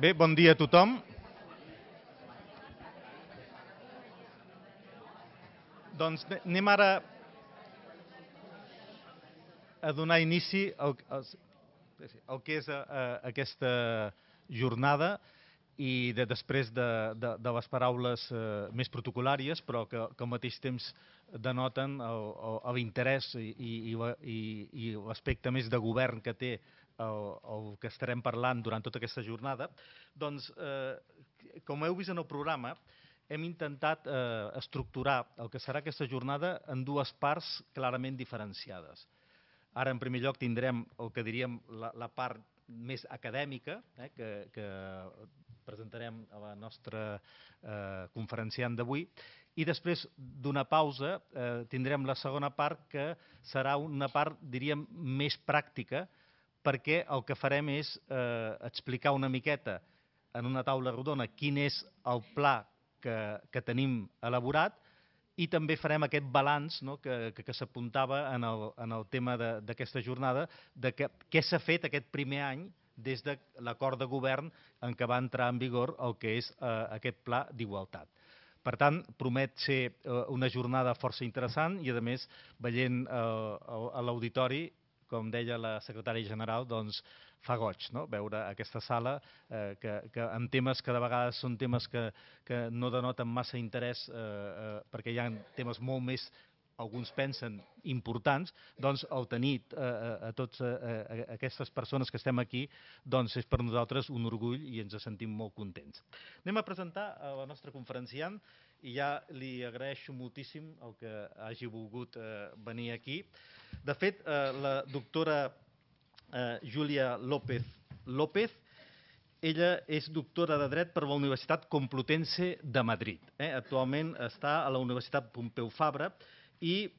Bé, bon dia a tothom. Doncs anem ara a donar inici al, al que és a, eh, a aquesta jornada i de, després de, de, de les paraules eh, més protocolàries, però que, que al mateix temps denoten l'interès i, i, i, i l'aspecte més de govern que té eh, el, el que estarem parlant durant tota aquesta jornada, doncs, eh, com heu vist en el programa, hem intentat eh, estructurar el que serà aquesta jornada en dues parts clarament diferenciades. Ara, en primer lloc, tindrem el que diríem la, la part més acadèmica, eh, que, que presentarem a la nostra eh, conferenciant d'avui, i després d'una pausa eh, tindrem la segona part, que serà una part, diríem, més pràctica, eh, perquè el que farem és eh, explicar una miqueta en una taula rodona quin és el pla que, que tenim elaborat i també farem aquest balanç no, que, que, que s'apuntava en, el, en el tema d'aquesta jornada, de que, què s'ha fet aquest primer any des de l'acord de govern en què va entrar en vigor el que és eh, aquest pla d'igualtat. Per tant, promet ser eh, una jornada força interessant i, a més, veient eh, a l'auditori, com deia la secretària general, doncs fa goig no? veure aquesta sala eh, que, que amb temes que de vegades són temes que, que no denoten massa interès eh, eh, perquè hi ha temes molt més alguns pensen importants, doncs el tenir eh, eh a tots eh, eh aquestes persones que estem aquí doncs és per nosaltres un orgull i ens sentim molt contents. Anem a presentar a la nostra conferenciant, i ja li agraeixo moltíssim el que hagi volgut eh, venir aquí. De fet, eh, la doctora eh, Júlia López López, ella és doctora de Dret per la Universitat Complutense de Madrid. Eh? Actualment està a la Universitat Pompeu Fabra i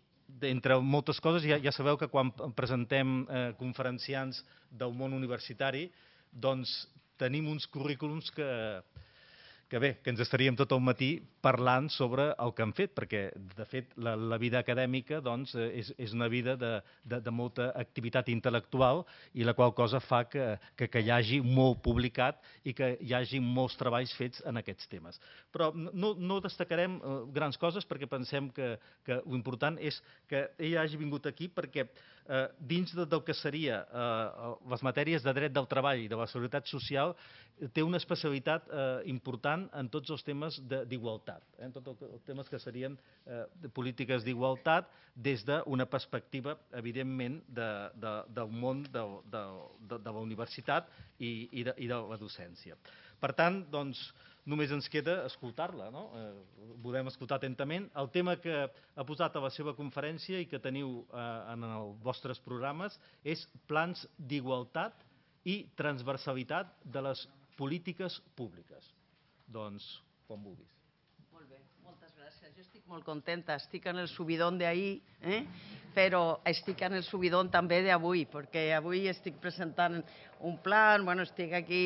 entre moltes coses, ja, ja sabeu que quan presentem eh, conferenciants del món universitari, doncs tenim uns currículums que, eh, que bé, que ens estaríem tot el matí parlant sobre el que han fet, perquè, de fet, la, la vida acadèmica doncs, eh, és, és una vida de, de, de molta activitat intel·lectual i la qual cosa fa que, que, que hi hagi molt publicat i que hi hagi molts treballs fets en aquests temes. Però no, no destacarem eh, grans coses perquè pensem que, que l'important és que ell hagi vingut aquí perquè eh, dins de, del que seria eh, les matèries de dret del treball i de la seguretat social, té una especialitat eh, important en tots els temes d'igualtat, eh, en tots els temes que serien eh, de polítiques d'igualtat des d'una perspectiva, evidentment, de, de, del món de, de, de, de la universitat i, i de, i de la docència. Per tant, doncs, eh, només ens queda escoltar-la. No? Eh, podem escoltar atentament el tema que ha posat a la seva conferència i que teniu eh, en els vostres programes és plans d'igualtat i transversalitat de les polítiques públiques. Doncs, quan vulguis. Jo estic molt contenta, estic en el subidón d'ahir, eh? però estic en el subidón també d'avui, perquè avui estic presentant un plan, bueno, estic aquí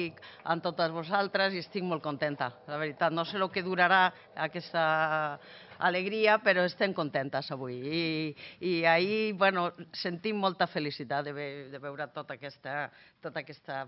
amb totes vosaltres i estic molt contenta, la veritat. No sé el que durarà aquesta alegria, però estem contentes avui. I, i ahir bueno, sentim molta felicitat de, ve, de veure tota aquesta, tota aquesta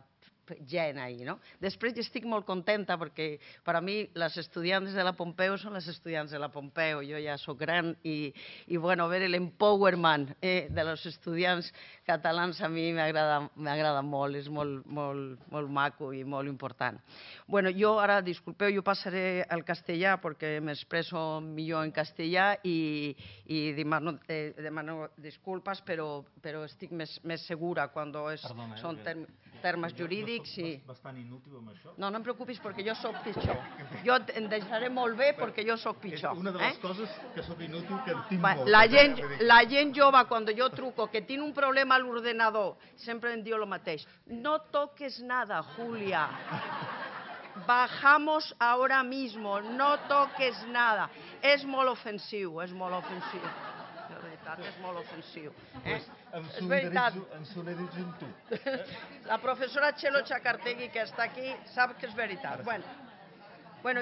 gent ahir, no? Després jo estic molt contenta perquè per a mi les estudiants de la Pompeu són les estudiants de la Pompeu, jo ja sóc gran i, i bueno, veure l'empowerment eh, de les estudiants catalans a mi m'agrada molt, és molt, molt, molt maco i molt important. Bueno, jo ara, disculpeu, jo passaré al castellà perquè m'expresso millor en castellà i, i demano, eh, demano disculpes, però, però estic més, més segura quan és, eh, són term, termes jurídics dic sí. Bastant inútil amb això. No, no em preocupis perquè jo sóc pitjor. Jo em deixaré molt bé perquè jo sóc pitjor. És una de les eh? coses que sóc inútil que tinc molt. La eh? gent, la gent jove, quan jo truco que tinc un problema a l'ordenador, sempre em diu el mateix. No toques nada, Julia. Bajamos ahora mismo, no toques nada. És molt ofensiu, és molt ofensiu. Es és eh, em em La profesora Chelo Chacartegui, que está aquí, sabe que es verdad. Bueno, bueno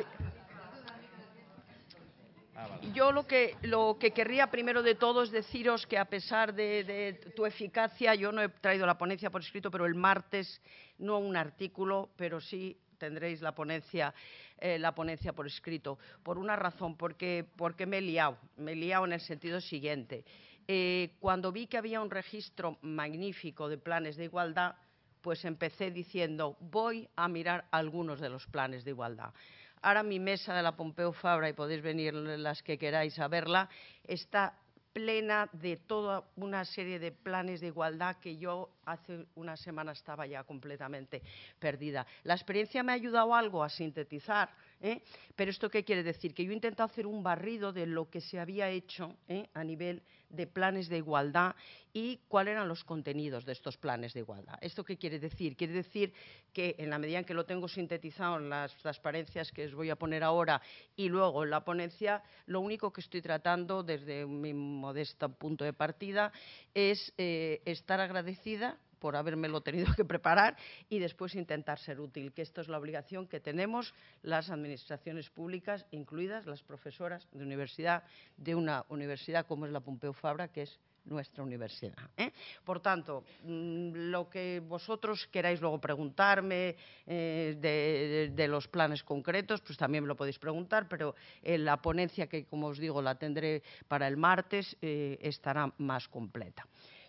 yo ah, lo que, lo que querría primero de todo es deciros que a pesar de, de, tu eficacia, yo no he traído la ponencia por escrito, pero el martes, no un artículo, pero sí tendréis la ponencia eh, la ponencia por escrito, por una razón, porque, porque me he liado, me he en el sentido siguiente. Eh, cuando vi que había un registro magnífico de planes de igualdad, pues empecé diciendo, voy a mirar algunos de los planes de igualdad ahora mi mesa de la Pompeu Fabra, y podéis venir las que queráis a verla, está plena de toda una serie de planes de igualdad que yo hace una semana estaba ya completamente perdida. La experiencia me ha ayudado algo a sintetizar, ¿eh? pero ¿esto qué quiere decir? Que yo he intentado hacer un barrido de lo que se había hecho ¿eh? a nivel de planes de igualdad y cuáles eran los contenidos de estos planes de igualdad. ¿Esto qué quiere decir? Quiere decir que en la medida en que lo tengo sintetizado en las transparencias que os voy a poner ahora y luego en la ponencia, lo único que estoy tratando desde mi modesto punto de partida es eh, estar agradecida por habérmelo tenido que preparar y después intentar ser útil, que esto es la obligación que tenemos las administraciones públicas, incluidas las profesoras de universidad, de una universidad como es la Pompeu Fabra, que es nuestra universidad. ¿eh? Por tanto, mm, lo que vosotros queráis luego preguntarme eh, de, los planes concretos, pues también me lo podéis preguntar, pero eh, la ponencia que, como os digo, la tendré para el martes, estará más completa.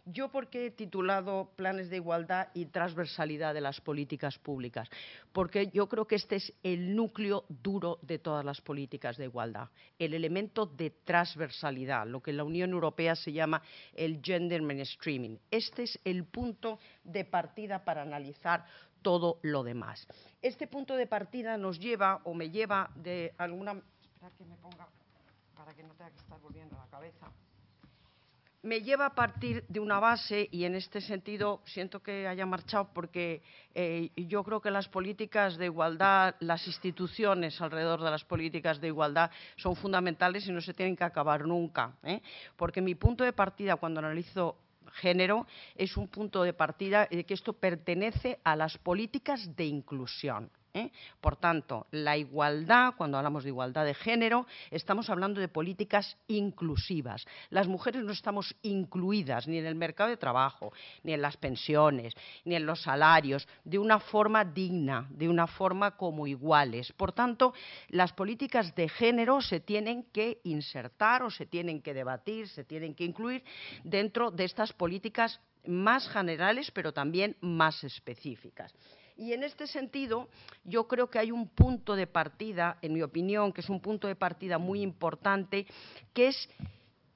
Yo porque he titulado Planes de Igualdad y Transversalidad de las Políticas Públicas, porque yo creo que este es el núcleo duro de todas las políticas de igualdad, el elemento de transversalidad, lo que en la Unión Europea se llama el gender mainstreaming. Este es el punto de partida para analizar todo lo demás. Este punto de partida nos lleva o me lleva de alguna... Espera que me ponga para que no tenga que estar volviendo la cabeza me lleva a partir de una base y en este sentido siento que haya marchado porque eh, yo creo que las políticas de igualdad, las instituciones alrededor de las políticas de igualdad son fundamentales y no se tienen que acabar nunca. ¿eh? Porque mi punto de partida cuando analizo género es un punto de partida de que esto pertenece a las políticas de inclusión. ¿eh? Por tanto, la igualdad, cuando hablamos de igualdad de género, estamos hablando de políticas inclusivas. Las mujeres no estamos incluidas ni en el mercado de trabajo, ni en las pensiones, ni en los salarios, de una forma digna, de una forma como iguales. Por tanto, las políticas de género se tienen que insertar o se tienen que debatir, se tienen que incluir dentro de estas políticas más generales, pero también más específicas. Y en este sentido, yo creo que hay un punto de partida, en mi opinión, que es un punto de partida muy importante, que es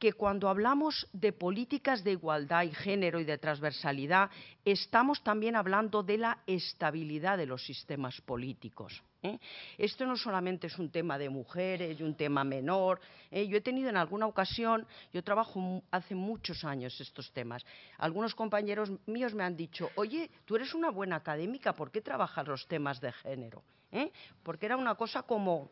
que cuando hablamos de políticas de igualdad y género y de transversalidad, estamos también hablando de la estabilidad de los sistemas políticos. ¿eh? Esto no solamente es un tema de mujeres y un tema menor. ¿eh? Yo he tenido en alguna ocasión, yo trabajo hace muchos años estos temas, algunos compañeros míos me han dicho, oye, tú eres una buena académica, ¿por qué trabajas los temas de género? ¿eh? Porque era una cosa como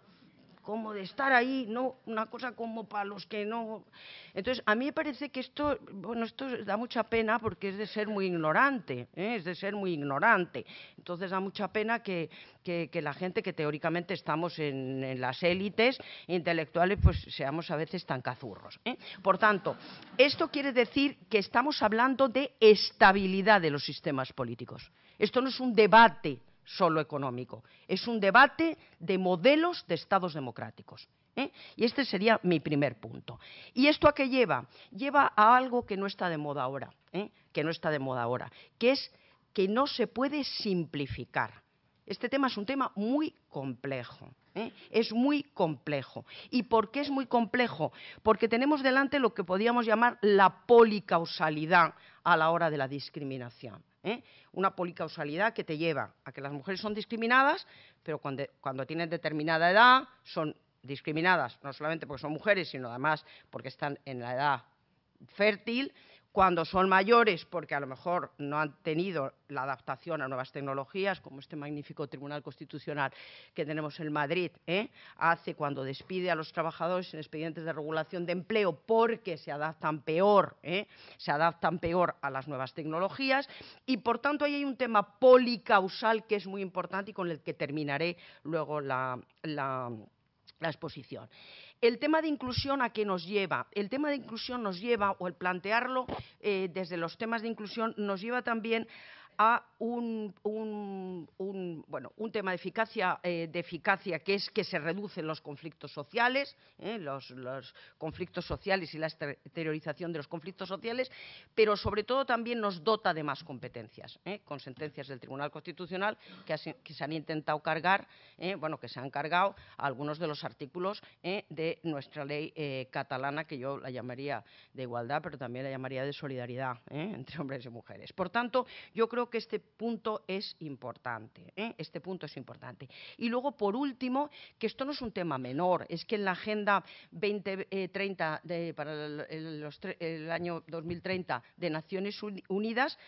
como de estar ahí, no una cosa como para los que no. Entonces, a mí me parece que esto, bueno, esto da mucha pena porque es de ser muy ignorante, ¿eh? es de ser muy ignorante. Entonces, da mucha pena que, la gente que teóricamente estamos en, las élites intelectuales, pues seamos a veces tan cazurros. ¿eh? Por tanto, esto quiere decir que estamos hablando de estabilidad de los sistemas políticos. Esto no es un debate solo económico. Es un debate de modelos de estados democráticos. ¿eh? Y este sería mi primer punto. ¿Y esto a qué lleva? Lleva a algo que no está de moda ahora, ¿eh? que no está de moda ahora, que es que no se puede simplificar. Este tema es un tema muy complejo. ¿eh? Es muy complejo. ¿Y por qué es muy complejo? Porque tenemos delante lo que podríamos llamar la policausalidad a la hora de la discriminación. ¿eh? una policausalidad que te lleva a que las mujeres son discriminadas, pero cuando, cuando tienen determinada edad son discriminadas, no solamente porque son mujeres, sino además porque están en la edad fértil cuando son mayores, porque a lo mejor no han tenido la adaptación a nuevas tecnologías, como este magnífico Tribunal Constitucional que tenemos en Madrid, ¿eh? hace cuando despide a los trabajadores en expedientes de regulación de empleo porque se adaptan peor, ¿eh? se adaptan peor a las nuevas tecnologías y por tanto ahí hay un tema policausal que es muy importante y con el que terminaré luego la, la la exposición. El tema de inclusión a qué nos lleva. El tema de inclusión nos lleva, o el plantearlo eh, desde los temas de inclusión, nos lleva también a un, bueno, un tema de eficacia, eh, de eficacia que es que se reducen los conflictos sociales, eh, los, conflictos sociales y la exteriorización de los conflictos sociales, pero sobre todo también nos dota de más competencias, eh, con sentencias del Tribunal Constitucional que, que se han intentado cargar, bueno, que se han cargado algunos de los artículos de nuestra ley catalana, que yo la llamaría de igualdad, pero también la llamaría de solidaridad entre hombres y mujeres. Por tanto, yo creo que este punto es importante. ¿eh? Este punto es importante. Y luego, por último, que esto no es un tema menor, es que en la Agenda 2030 para el año 2030 de Naciones Unidas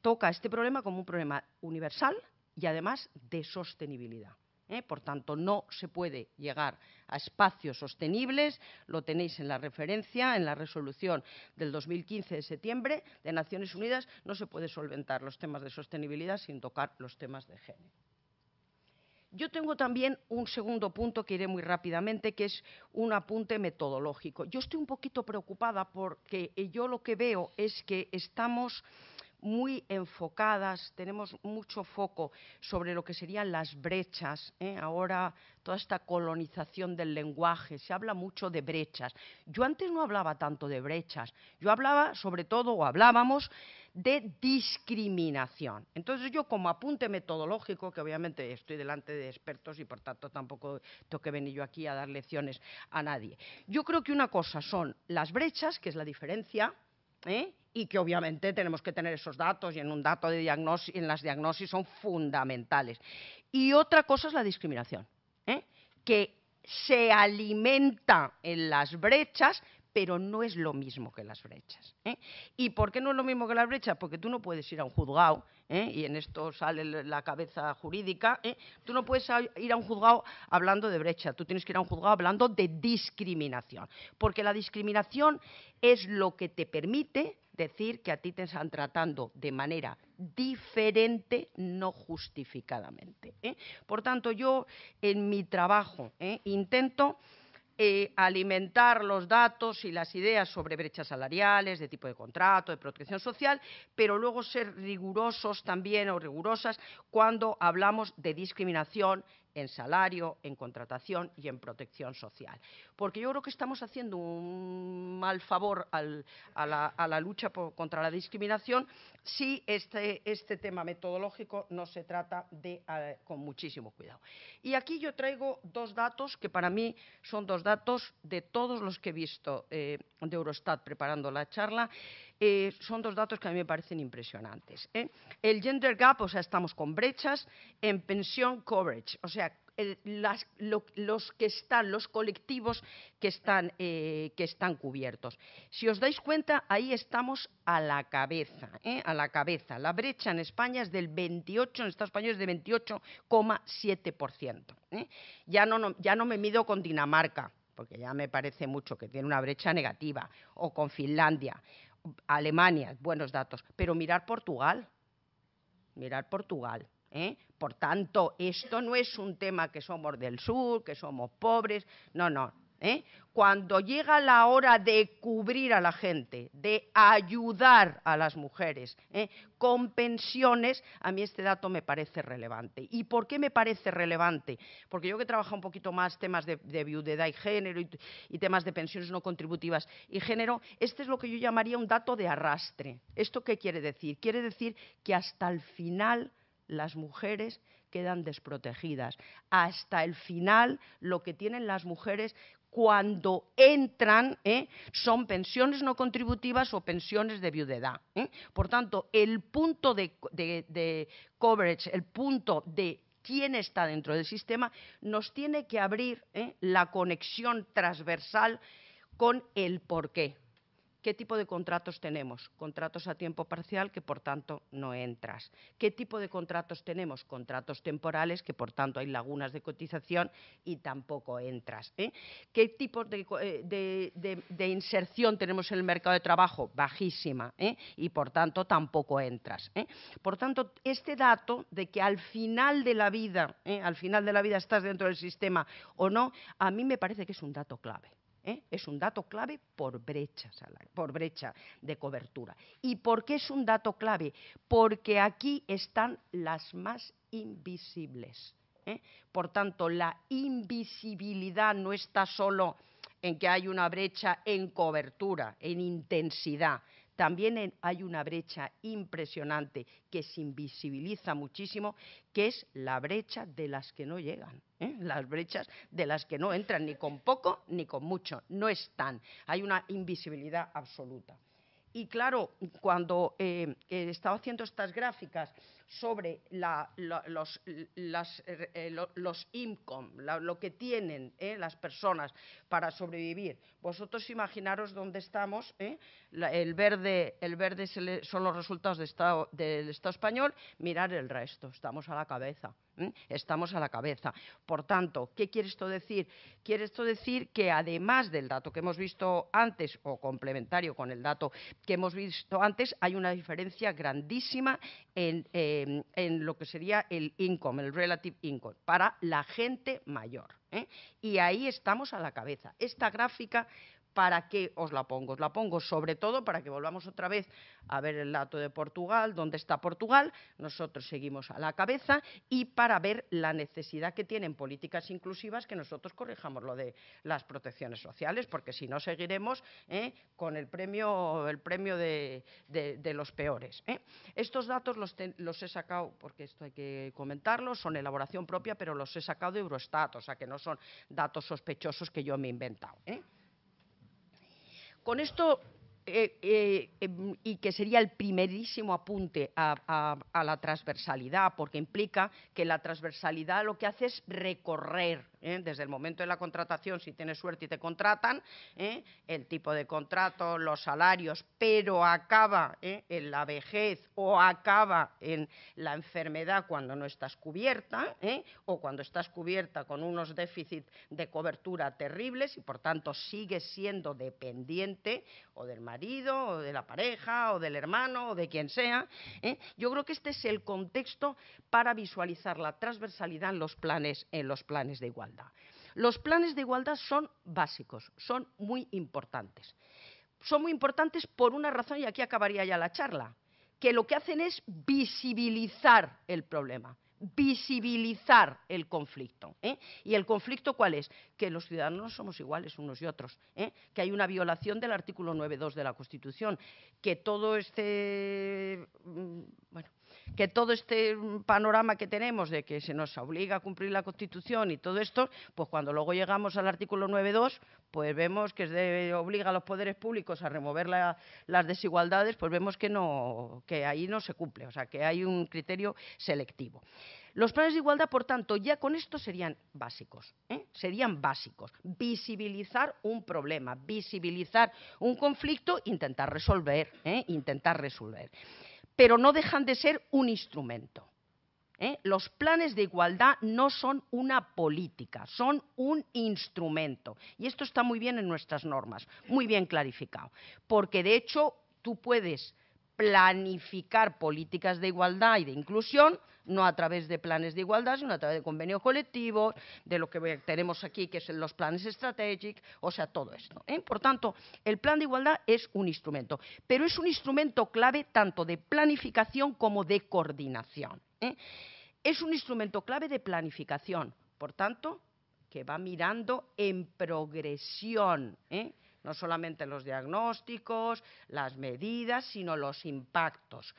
toca este problema como un problema universal y además de sostenibilidad. ¿eh? Por tanto, no se puede llegar a espacios sostenibles, lo tenéis en la referencia, en la resolución del 2015 de septiembre de Naciones Unidas, no se puede solventar los temas de sostenibilidad sin tocar los temas de género. Yo tengo también un segundo punto que iré muy rápidamente, que es un apunte metodológico. Yo estoy un poquito preocupada porque yo lo que veo es que estamos muy enfocadas, tenemos mucho foco sobre lo que serían las brechas. ¿eh? Ahora toda esta colonización del lenguaje, se habla mucho de brechas. Yo antes no hablaba tanto de brechas, yo hablaba sobre todo, o hablábamos, de discriminación. Entonces yo como apunte metodológico, que obviamente estoy delante de expertos y por tanto tampoco toque venir yo aquí a dar lecciones a nadie, yo creo que una cosa son las brechas, que es la diferencia, ¿eh? y que obviamente tenemos que tener esos datos y en un dato de diagnóstico, en las diagnosis son fundamentales. Y otra cosa es la discriminación, ¿eh? que se alimenta en las brechas, pero no es lo mismo que las brechas. ¿eh? ¿Y por qué no es lo mismo que las brechas? Porque tú no puedes ir a un juzgado, ¿eh? y en esto sale la cabeza jurídica, ¿eh? tú no puedes ir a un juzgado hablando de brecha, tú tienes que ir a un juzgado hablando de discriminación, porque la discriminación es lo que te permite decir que a ti te están tratando de manera diferente, no justificadamente. Por tanto, yo en mi trabajo intento eh, alimentar los datos y las ideas sobre brechas salariales, de tipo de contrato, de protección social, pero luego ser rigurosos también o rigurosas cuando hablamos de discriminación, en salario, en contratación y en protección social. Porque yo creo que estamos haciendo un mal favor a, la, lucha contra la discriminación si este, este, tema metodológico no se trata de, eh, con muchísimo cuidado. Y aquí yo traigo dos datos que para mí son dos datos de todos los que he visto eh, de Eurostat preparando la charla. Eh, son dos datos que a mí me parecen impresionantes. ¿eh? El gender gap, o sea, estamos con brechas en pensión coverage, o sea, las, los que están, los colectivos que están, eh, que están cubiertos. Si os dais cuenta, ahí estamos a la cabeza, a la cabeza. La brecha en España es del 28, en Estados Unidos es del 28,7%. Ya, ya no me mido con Dinamarca, porque ya me parece mucho que tiene una brecha negativa, o con Finlandia, Alemania, buenos datos, pero mirar Portugal, mirar Portugal. ¿eh? Por tanto, esto no es un tema que somos del sur, que somos pobres, no, no, ¿eh? cuando llega la hora de cubrir a la gente, de ayudar a las mujeres ¿eh? con pensiones, a mí este dato me parece relevante. ¿Y por qué me parece relevante? Porque yo que trabajado un poquito más temas de, viudedad y género y, y, temas de pensiones no contributivas y género, este es lo que yo llamaría un dato de arrastre. ¿Esto qué quiere decir? Quiere decir que hasta el final las mujeres quedan desprotegidas. Hasta el final lo que tienen las mujeres cuando entran ¿eh? son pensiones no contributivas o pensiones de viudedad. ¿eh? Por tanto, el punto de, coverage, el punto de quién está dentro del sistema, nos tiene que abrir ¿eh? la conexión transversal con el porqué. ¿Qué tipo de contratos tenemos? Contratos a tiempo parcial que por tanto no entras. ¿Qué tipo de contratos tenemos? Contratos temporales que por tanto hay lagunas de cotización y tampoco entras. ¿eh? ¿Qué tipo eh, de, inserción tenemos en el mercado de trabajo? Bajísima ¿eh? y por tanto tampoco entras. Por tanto, este dato de que al final de la vida, al final de la vida estás dentro del sistema o no, a mí me parece que es un dato clave. ¿eh? es un dato clave por brecha, por brecha de cobertura. ¿Y por qué es un dato clave? Porque aquí están las más invisibles. ¿eh? Por tanto, la invisibilidad no está solo en que hay una brecha en cobertura, en intensidad, también hay una brecha impresionante que se invisibiliza muchísimo, que es la brecha de las que no llegan, ¿eh? las brechas de las que no entran ni con poco ni con mucho, no están. Hay una invisibilidad absoluta. Y claro, cuando eh, estaba haciendo estas gráficas sobre la, los, las, eh, lo, lo que tienen eh, las personas para sobrevivir, vosotros imaginaros dónde estamos. Eh, el verde, el verde son los resultados de estado, del Estado español, mirar el resto, estamos a la cabeza. Estamos a la cabeza. Por tanto, ¿qué quiere esto decir? Quiere esto decir que además del dato que hemos visto antes o complementario con el dato que hemos visto antes, hay una diferencia grandísima en, em, lo que sería el income, el relative income, para la gente mayor. ¿eh? Y ahí estamos a la cabeza. Esta gráfica ¿Para qué os la pongo? Os la pongo sobre todo para que volvamos otra vez a ver el dato de Portugal, dónde está Portugal, nosotros seguimos a la cabeza y para ver la necesidad que tienen políticas inclusivas que nosotros corrijamos lo de las protecciones sociales, porque si no seguiremos ¿eh? con el premio, el premio de, los peores. ¿eh? Estos datos los, los he sacado, porque esto hay que comentarlo, son elaboración propia, pero los he sacado de Eurostat, o sea que no son datos sospechosos que yo me he inventado. ¿eh? Con esto eh, eh, em, y que sería el primerísimo apunte a, la transversalidad, porque implica que la transversalidad lo que hace es recorrer, ¿eh? desde el momento de la contratación, si tienes suerte y te contratan, el tipo de contrato, los salarios, pero acaba en la vejez o acaba en la enfermedad cuando no estás cubierta o cuando estás cubierta con unos déficits de cobertura terribles y, por tanto, sigues siendo dependiente o del marido o de la pareja o del hermano o de quien sea. ¿eh? Yo creo que este es el contexto para visualizar la transversalidad en los planes, en los planes de igualdad. Los planes de igualdad son básicos, son muy importantes. Son muy importantes por una razón, y aquí acabaría ya la charla, que lo que hacen es visibilizar el problema visibilizar el conflicto. ¿eh? ¿Y el conflicto cuál es? Que los ciudadanos somos iguales unos y otros, ¿eh? que hay una violación del artículo 9.2 de la Constitución, que todo este... Mm, bueno, que todo este mm, panorama que tenemos de que se nos obliga a cumplir la Constitución y todo esto, pues cuando luego llegamos al artículo 9.2, pues vemos que se obliga a los poderes públicos a remover las desigualdades, pues vemos que, no, ahí no se cumple, o sea, que hay un criterio selectivo. Los planes de igualdad, por tanto, ya con esto serían básicos. ¿eh? Serían básicos. Visibilizar un problema, visibilizar un conflicto, intentar resolver, ¿eh? intentar resolver pero no dejan de ser un instrumento. ¿eh? Los planes de igualdad no son una política, son un instrumento. Y esto está muy bien en nuestras normas, muy bien clarificado. Porque de hecho tú puedes planificar políticas de igualdad y de inclusión no a través de planes de igualdad, sino a través de convenios colectivos, de lo que tenemos aquí, que son los planes estratégicos, o sea, todo esto. ¿eh? Por tanto, el plan de igualdad es un instrumento, pero es un instrumento clave tanto de planificación como de coordinación. ¿eh? Es un instrumento clave de planificación, por tanto, que va mirando en progresión. ¿eh? no solamente los diagnósticos, las medidas, sino los impactos.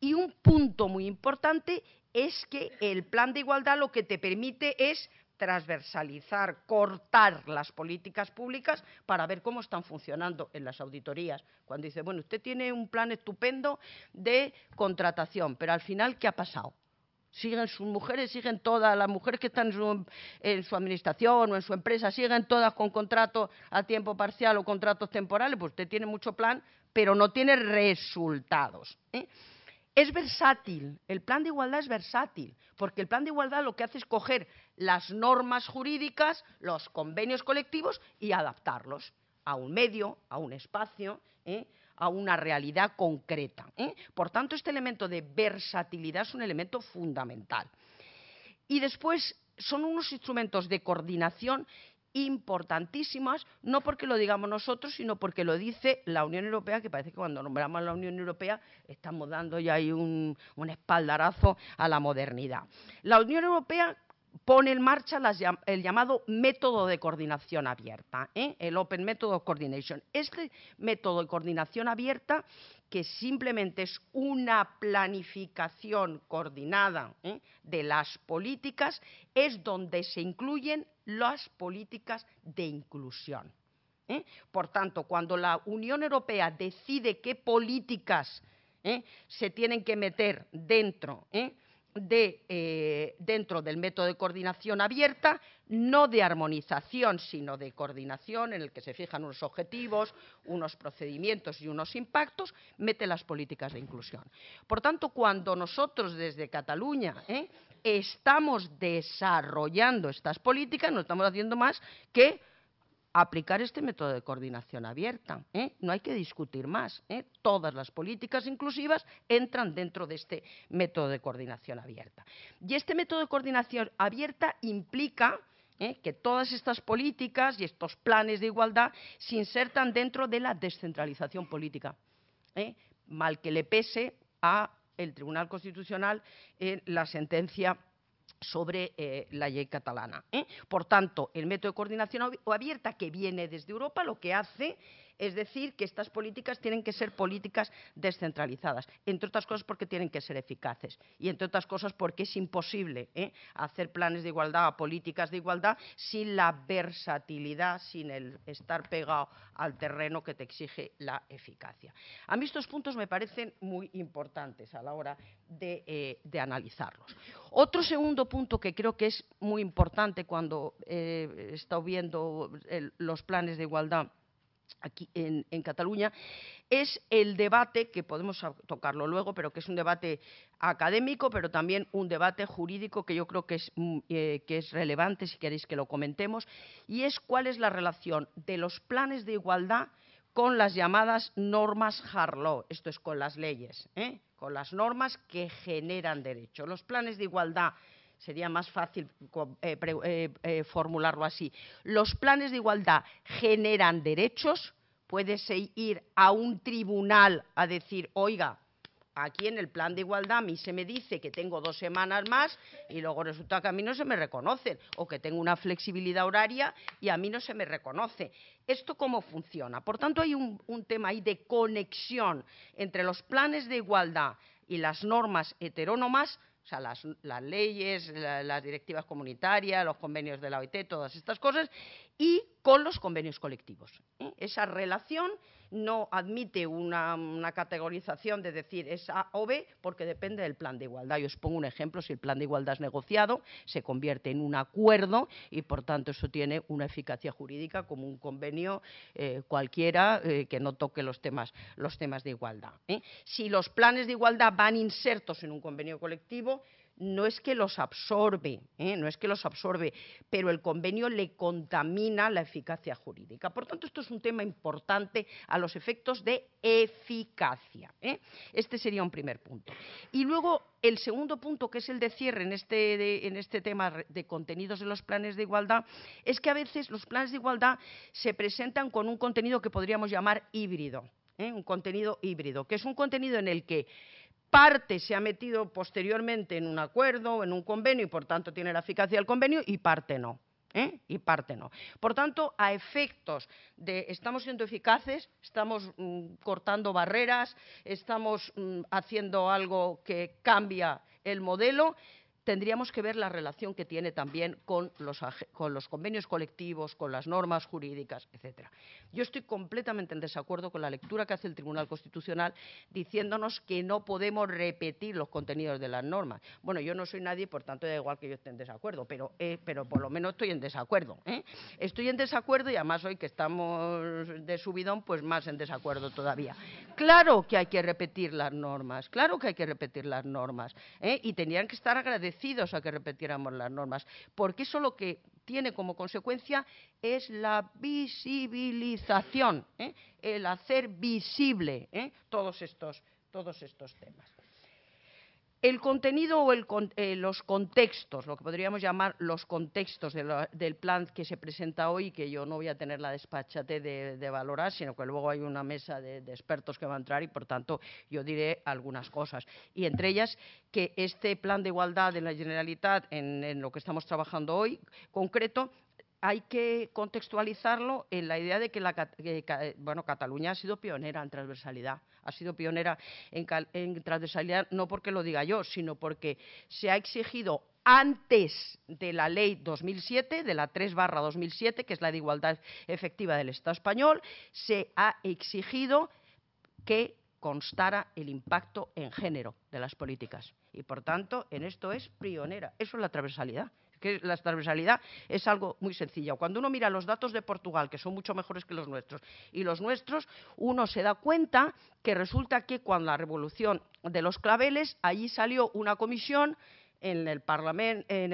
Y un punto muy importante es que el plan de igualdad lo que te permite es transversalizar, cortar las políticas públicas para ver cómo están funcionando en las auditorías. Cuando dice, bueno, usted tiene un plan estupendo de contratación, pero al final, ¿qué ha pasado? Siguen sus mujeres, siguen todas las mujeres que están en su, administración o en su empresa, siguen todas con contratos a tiempo parcial o contratos temporales. Pues usted tiene mucho plan, pero no tiene resultados. ¿eh? Es versátil, el plan de igualdad es versátil, porque el plan de igualdad lo que hace es coger las normas jurídicas, los convenios colectivos y adaptarlos a un medio, a un espacio, ¿eh? a una realidad concreta. ¿eh? Por tanto, este elemento de versatilidad es un elemento fundamental. Y después son unos instrumentos de coordinación importantísimas, no porque lo digamos nosotros, sino porque lo dice la Unión Europea, que parece que cuando nombramos a la Unión Europea estamos dando ya ahí un, espaldarazo a la modernidad. La Unión Europea pone en marcha el llamado método de coordinación abierta, ¿eh? el Open Method of Coordination. Este método de coordinación abierta, que simplemente es una planificación coordinada ¿eh? de las políticas, es donde se incluyen las políticas de inclusión. ¿eh? Por tanto, cuando la Unión Europea decide qué políticas ¿eh? se tienen que meter dentro, ¿eh? De, dentro del método de coordinación abierta, no de armonización, sino de coordinación, en el que se fijan unos objetivos, unos procedimientos y unos impactos, mete las políticas de inclusión. Por tanto, cuando nosotros desde Cataluña estamos desarrollando estas políticas, no estamos haciendo más que aplicar este método de coordinación abierta. ¿eh? No hay que discutir más. ¿eh? Todas las políticas inclusivas entran dentro de este método de coordinación abierta. Y este método de coordinación abierta implica ¿eh? que todas estas políticas y estos planes de igualdad se insertan dentro de la descentralización política. Mal que le pese a el Tribunal Constitucional en eh, la sentencia sobre eh, la ley catalana. ¿eh? Por tanto, el método de coordinación abierta que viene desde Europa lo que hace es decir, que estas políticas tienen que ser políticas descentralizadas, entre otras cosas porque tienen que ser eficaces y entre otras cosas porque es imposible ¿eh? hacer planes de igualdad políticas de igualdad sin la versatilidad, sin el estar pegado al terreno que te exige la eficacia. A mí estos puntos me parecen muy importantes a la hora de, eh, analizarlos. Otro segundo punto que creo que es muy importante cuando eh, he estado viendo los planes de igualdad aquí en, Cataluña, es el debate, que podemos tocarlo luego, pero que es un debate académico, pero también un debate jurídico que yo creo que es, mm, eh, que es relevante, si queréis que lo comentemos, y es cuál es la relación de los planes de igualdad con las llamadas normas Harlow, esto es con las leyes, ¿eh? con las normas que generan derecho. Los planes de igualdad sería más fácil eh, eh, eh, formularlo así. Los planes de igualdad generan derechos, puedes ir a un tribunal a decir, oiga, aquí en el plan de igualdad a mí se me dice que tengo dos semanas más y luego resulta que a mí no se me reconocen, o que tengo una flexibilidad horaria y a mí no se me reconoce. ¿Esto cómo funciona? Por tanto, hay un, un tema ahí de conexión entre los planes de igualdad y las normas heterónomas o sea, las, leyes, las directivas comunitarias, los convenios de la OIT, todas estas cosas, y con los convenios colectivos. ¿eh? Esa relación no admite una, categorización de decir es A o B porque depende del plan de igualdad. Yo os pongo un ejemplo, si el plan de igualdad es negociado, se convierte en un acuerdo y por tanto eso tiene una eficacia jurídica como un convenio eh, cualquiera eh, que no toque los temas, los temas de igualdad. Si los planes de igualdad van insertos en un convenio colectivo, no es que los absorbe, ¿eh? no es que los absorbe, pero el convenio le contamina la eficacia jurídica. Por tanto, esto es un tema importante a los efectos de eficacia. ¿eh? Este sería un primer punto. Y luego el segundo punto, que es el de cierre en este, en este tema de contenidos de los planes de igualdad, es que a veces los planes de igualdad se presentan con un contenido que podríamos llamar híbrido, ¿eh? un contenido híbrido, que es un contenido en el que parte se ha metido posteriormente en un acuerdo en un convenio y por tanto tiene la eficacia del convenio y parte no. ¿eh? Y parte no. Por tanto, a efectos de estamos siendo eficaces, estamos mm, cortando barreras, estamos mm, haciendo algo que cambia el modelo, tendríamos que ver la relación que tiene también con los, con los convenios colectivos, con las normas jurídicas, etcétera. Yo estoy completamente en desacuerdo con la lectura que hace el Tribunal Constitucional diciéndonos que no podemos repetir los contenidos de las normas. Bueno, yo no soy nadie, por tanto, da igual que yo esté en desacuerdo, pero, eh, pero por lo menos estoy en desacuerdo. ¿eh? Estoy en desacuerdo y además hoy que estamos de subidón, pues más en desacuerdo todavía. Claro que hay que repetir las normas, claro que hay que repetir las normas ¿eh? y tendrían que estar agradecidos a que repetiéramos las normas, porque eso lo que tiene como consecuencia es la visibilización, ¿eh? el hacer visible ¿eh? todos, estos, todos estos temas el contenido o eh, los contextos, lo que podríamos llamar los contextos del plan que se presenta hoy, que yo no voy a tener la despachate de, valorar, sino que luego hay una mesa de, expertos que va a entrar y, por tanto, yo diré algunas cosas. Y entre ellas, que este plan de igualdad en la Generalitat, en, en lo que estamos trabajando hoy, concreto, hay que contextualizarlo en la idea de que, la, eh, bueno, Cataluña ha sido pionera en transversalidad. Ha sido pionera en, en transversalidad no porque lo diga yo, sino porque se ha exigido antes de la ley 2007, de la 3 barra 2007, que es la de igualdad efectiva del Estado español, se ha exigido que constara el impacto en género de las políticas. Y, por tanto, en esto es pionera. Eso es la transversalidad que la transversalidad es algo muy sencillo. Cuando uno mira los datos de Portugal, que son mucho mejores que los nuestros, y los nuestros, uno se da cuenta que resulta que cuando la revolución de los claveles, allí salió una comisión en el, Parlamento, eh,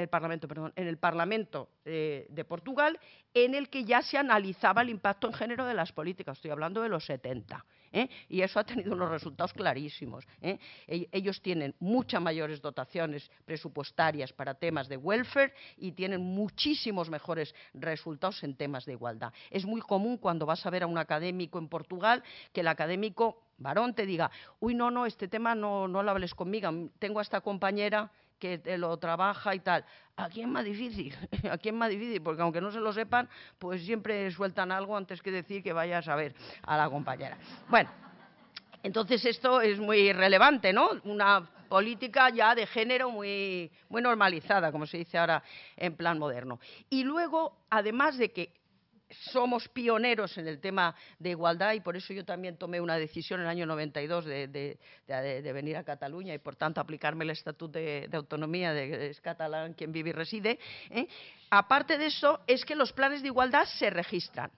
de Portugal, en el que ya se analizaba el impacto en género de las políticas. Estoy hablando de los 70. ¿eh? y eso ha tenido unos resultados clarísimos. ¿eh? E-, ellos tienen muchas mayores dotaciones presupuestarias para temas de welfare y tienen muchísimos mejores resultados en temas de igualdad. Es muy común cuando vas a ver a un académico en Portugal que el académico varón te diga, uy, no, no, este tema no, no lo hables conmigo, tengo a esta compañera que lo trabaja y tal. ¿A quién más difícil, ¿A quién más difícil, porque aunque no se lo sepan, pues siempre sueltan algo antes que decir que vaya a saber a la compañera. Bueno, entonces esto es muy relevante, ¿no? Una política ya de género muy normalizada, como se dice ahora en plan moderno. Y luego, además de que somos pioneros en el tema de igualdad y por eso yo también tomé una decisión en el año 92 de, venir a Cataluña y por tanto aplicarme el Estatuto de, Autonomía de es catalán quien vive y reside. ¿eh? Aparte de eso, es que los planes de igualdad se registran.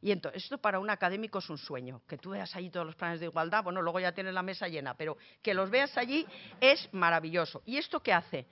Y entonces, esto para un académico es un sueño, que tú veas allí todos los planes de igualdad, bueno, luego ya tienes la mesa llena, pero que los veas allí es maravilloso. ¿Y esto qué hace?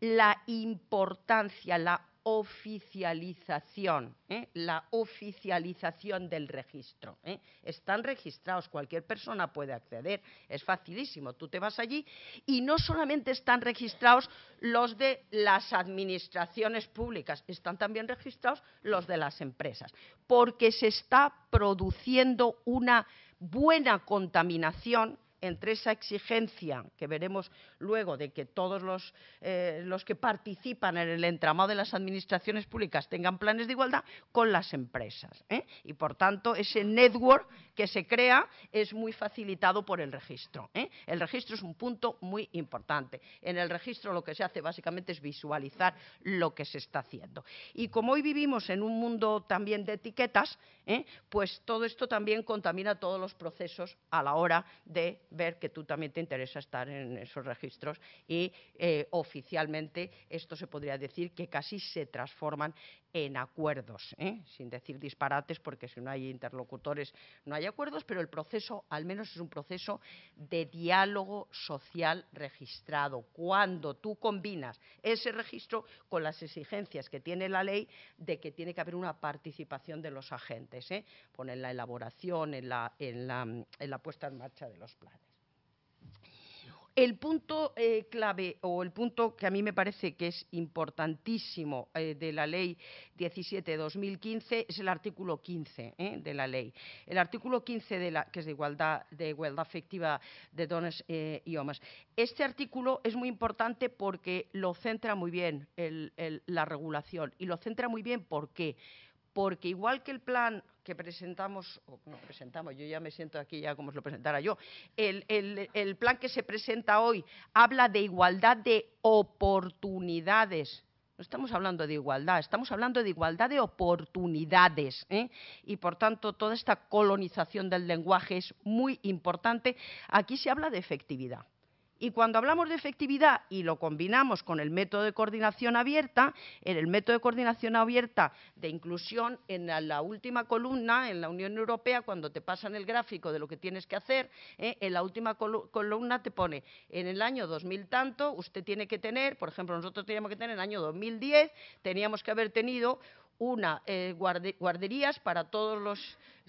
La importancia, la oficialización, ¿eh? la oficialización del registro. ¿eh? Están registrados, cualquier persona puede acceder, es facilísimo, tú te vas allí y no solamente están registrados los de las administraciones públicas, están también registrados los de las empresas, porque se está produciendo una buena contaminación entre esa exigencia que veremos luego de que todos los, eh, los que participan en el entramado de las administraciones públicas tengan planes de igualdad con las empresas. ¿eh? Y por tanto, ese network que se crea es muy facilitado por el registro. ¿eh? El registro es un punto muy importante. En el registro lo que se hace básicamente es visualizar lo que se está haciendo. Y como hoy vivimos en un mundo también de etiquetas, pues todo esto también contamina todos los procesos a la hora de ver que tú también te interesa estar en esos registros y eh, oficialmente esto se podría decir que casi se transforman en acuerdos, ¿eh? sin decir disparates, porque si no hay interlocutores no hay acuerdos, pero el proceso al menos es un proceso de diálogo social registrado, cuando tú combinas ese registro con las exigencias que tiene la ley de que tiene que haber una participación de los agentes, ¿eh? en la elaboración, en la, en, en la puesta en marcha de los planes. El punto eh, clave o el punto que a mí me parece que es importantísimo eh, de la Ley 17-2015 es el artículo 15 eh, de la ley. El artículo 15 de la que es de igualdad de igualdad efectiva de dones y hombres. Este artículo es muy importante porque lo centra muy bien la regulación y lo centra muy bien porque porque igual que el plan que presentamos, o no presentamos, yo ya me siento aquí ya como os lo presentara yo, el, plan que se presenta hoy habla de igualdad de oportunidades. No estamos hablando de igualdad, estamos hablando de igualdad de oportunidades. ¿eh? Y por tanto, toda esta colonización del lenguaje es muy importante. Aquí se habla de efectividad. Y cuando hablamos de efectividad y lo combinamos con el método de coordinación abierta, en el método de coordinación abierta de inclusión, en la última columna, en la Unión Europea, cuando te pasan el gráfico de lo que tienes que hacer, ¿eh? en la última columna te pone, en el año 2000 tanto, usted tiene que tener, por ejemplo, nosotros teníamos que tener en el año 2010, teníamos que haber tenido una eh, guarderías para todos los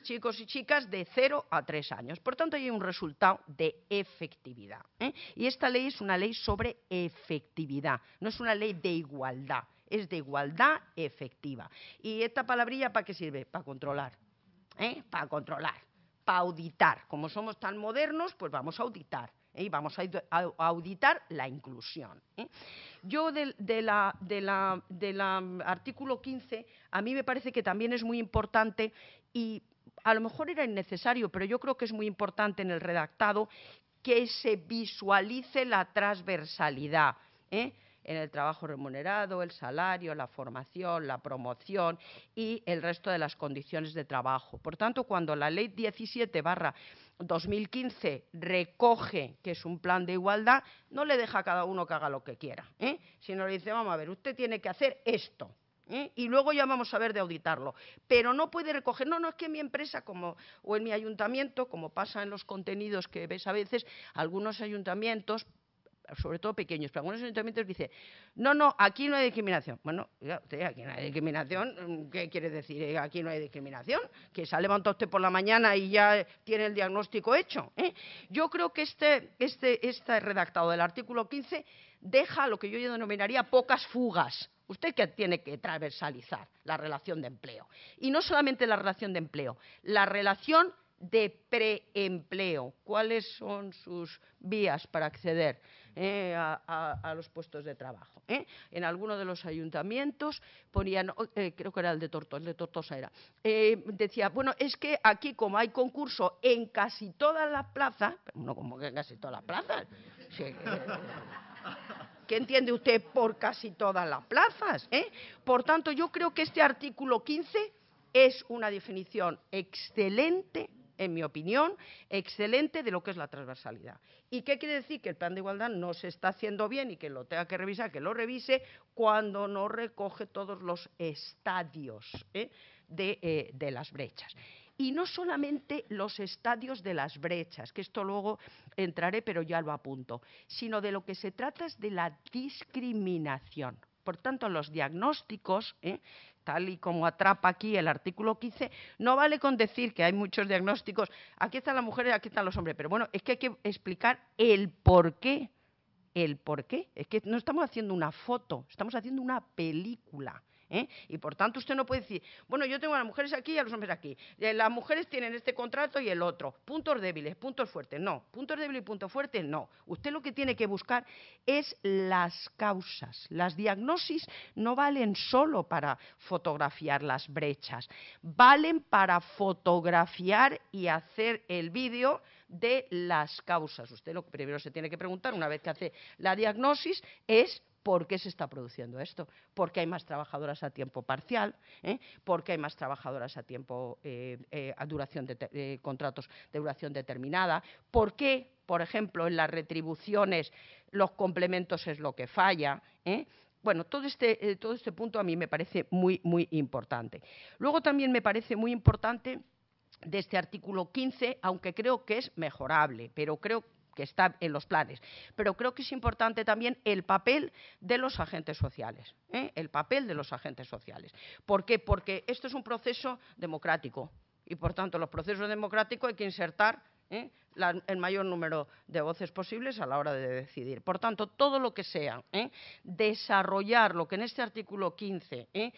chicos y chicas de 0 a 3 años. Por tanto, hay un resultado de efectividad. ¿eh? Y esta ley es una ley sobre efectividad, no es una ley de igualdad, es de igualdad efectiva. ¿Y esta palabrilla para qué sirve? Para controlar, ¿eh? para controlar, para auditar. Como somos tan modernos, pues vamos a auditar. ¿eh? vamos a, auditar la inclusión. ¿eh? Yo del artículo 15, a mí me parece que también es muy importante y a lo mejor era innecesario, pero yo creo que es muy importante en el redactado que se visualice la transversalidad. ¿eh? en el trabajo remunerado, el salario, la formación, la promoción y el resto de las condiciones de trabajo. Por tanto, cuando la Ley 17 barra 2015 recoge que es un plan de igualdad, no le deja a cada uno que haga lo que quiera, ¿eh? sino le dice, vamos a ver, usted tiene que hacer esto. ¿eh? Y luego ya vamos a ver de auditarlo. Pero no puede recoger, no, no es que en mi empresa como, o en mi ayuntamiento, como pasa en los contenidos que ves a veces, algunos ayuntamientos sobre todo pequeños, pero algunos ayuntamientos dicen, no, no, aquí no hay discriminación. Bueno, aquí no hay discriminación, ¿qué quiere decir? Eh, aquí no hay discriminación, que se ha levantado usted por la mañana y ya tiene el diagnóstico hecho. ¿eh? Yo creo que este, este, este redactado del artículo 15 deja lo que yo denominaría pocas fugas. Usted que tiene que transversalizar la relación de empleo. Y no solamente la relación de empleo, la relación de preempleo. ¿Cuáles son sus vías para acceder? Eh, a, los puestos de trabajo. ¿eh? En alguno de los ayuntamientos ponían, oh, eh, creo que era el de Tortosa, era, decía, bueno, es que aquí como hay concurso en casi todas las plazas, no como que en casi todas las plazas, ¿Qué entiende usted por casi todas las plazas? Por tanto, yo creo que este artículo 15 es una definición excelente en mi opinión, excelente de lo que es la transversalidad. ¿Y qué quiere decir? Que el plan de igualdad no se está haciendo bien y que lo tenga que revisar, que lo revise cuando no recoge todos los estadios ¿eh? Eh, de, las brechas y no solamente los estadios de las brechas, que esto luego entraré, pero ya lo apunto, sino de lo que se trata es de la discriminación. Por tanto, los diagnósticos ¿eh? tal y como atrapa aquí el artículo 15, no vale con decir que hay muchos diagnósticos, aquí están las mujeres, aquí están los hombres, pero bueno, es que hay que explicar el por qué, el por qué, es que no estamos haciendo una foto, estamos haciendo una película. ¿eh? Y por tanto usted no puede decir, bueno, yo tengo a las mujeres aquí y a los hombres aquí. Eh, las mujeres tienen este contrato y el otro. Puntos débiles, puntos fuertes, no. Puntos débiles y puntos fuertes, no. Usted lo que tiene que buscar es las causas. Las diagnosis no valen solo para fotografiar las brechas, valen para fotografiar y hacer el vídeo de las causas. Usted lo que primero se tiene que preguntar, una vez que hace la diagnosis, es ¿Por qué se está produciendo esto? Porque hay más trabajadoras a tiempo parcial, ¿Eh? ¿Por porque hay más trabajadoras a tiempo eh, eh, a duración de contratos de duración determinada, por qué, por ejemplo, en las retribuciones los complementos es lo que falla. Bueno, todo este, todo este punto a mí me parece muy, muy importante. Luego también me parece muy importante de este artículo 15, aunque creo que es mejorable, pero creo está en los planes. Pero creo que es importante también el papel de los agentes sociales, ¿eh? el papel de los agentes sociales. ¿Por qué? Porque esto es un proceso democrático y, por tanto, los procesos democráticos hay que insertar ¿eh? el mayor número de voces posibles a la hora de decidir. Por tanto, todo lo que sea ¿eh? desarrollar lo que en este artículo 15 ¿eh?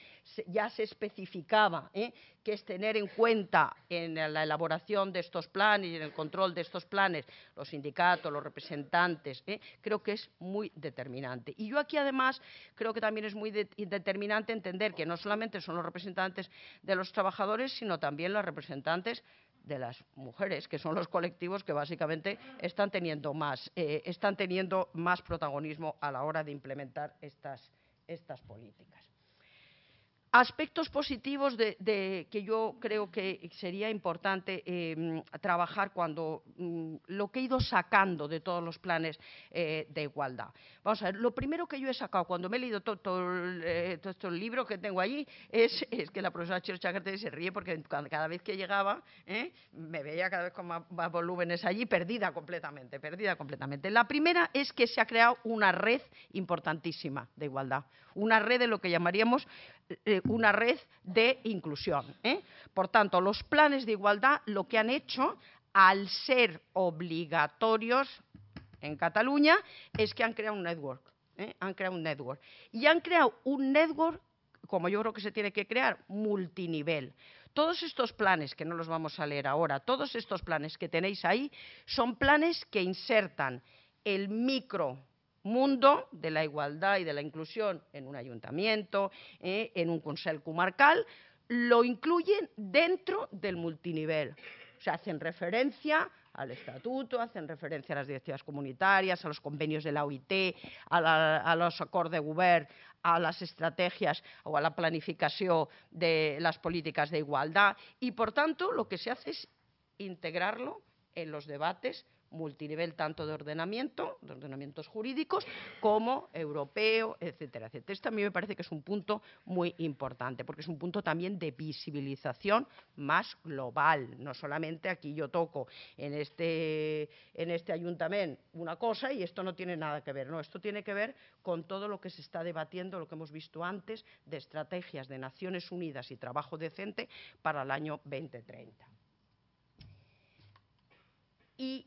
ya se especificaba, que es tener en cuenta en la elaboración de estos planes y en el control de estos planes los sindicatos, los representantes, creo que es muy determinante. Y yo aquí, además, creo que también es muy determinante entender que no solamente son los representantes de los trabajadores, sino también los representantes de las mujeres, que son los colectivos que básicamente están teniendo más, eh, están teniendo más protagonismo a la hora de implementar estas políticas. Aspectos positivos de, que yo creo que sería importante eh, trabajar cuando mm, lo que he ido sacando de todos los planes eh, de igualdad. Vamos a ver, lo primero que yo he sacado cuando me he leído todo, todo, el eh, este libro que tengo allí es, que la profesora Churchill se ríe porque cada vez que llegaba me veía cada vez con más, más volúmenes allí, perdida completamente, perdida completamente. La primera es que se ha creado una red importantísima de igualdad, una red de lo que llamaríamos eh, una red de inclusión. ¿eh? Por tanto, los planes de igualdad lo que han hecho, al ser obligatorios en Cataluña, es que han creado un network. ¿eh? Han creado un network. Y han creado un network, como yo creo que se tiene que crear, multinivel. Todos estos planes, que no los vamos a leer ahora, todos estos planes que tenéis ahí, son planes que insertan el micro mundo de la igualdad y de la inclusión en un ayuntamiento, eh, en un consejo comarcal, lo incluyen dentro del multinivel. O sea, hacen referencia al estatuto, hacen referencia a las directivas comunitarias, a los convenios de la OIT, a, los acordos de govern, a las estrategias o a la planificación de las políticas de igualdad y, por tanto, lo que se hace es integrarlo en los debates multinivel tanto de ordenamiento, de ordenamientos jurídicos, como europeo, etcétera, etcétera. Esto a mí me parece que es un punto muy importante, porque es un punto también de visibilización más global. No solamente aquí yo toco en este, en este ayuntamiento una cosa y esto no tiene nada que ver. No, esto tiene que ver con todo lo que se está debatiendo, lo que hemos visto antes, de estrategias de Naciones Unidas y trabajo decente para el año 2030. Y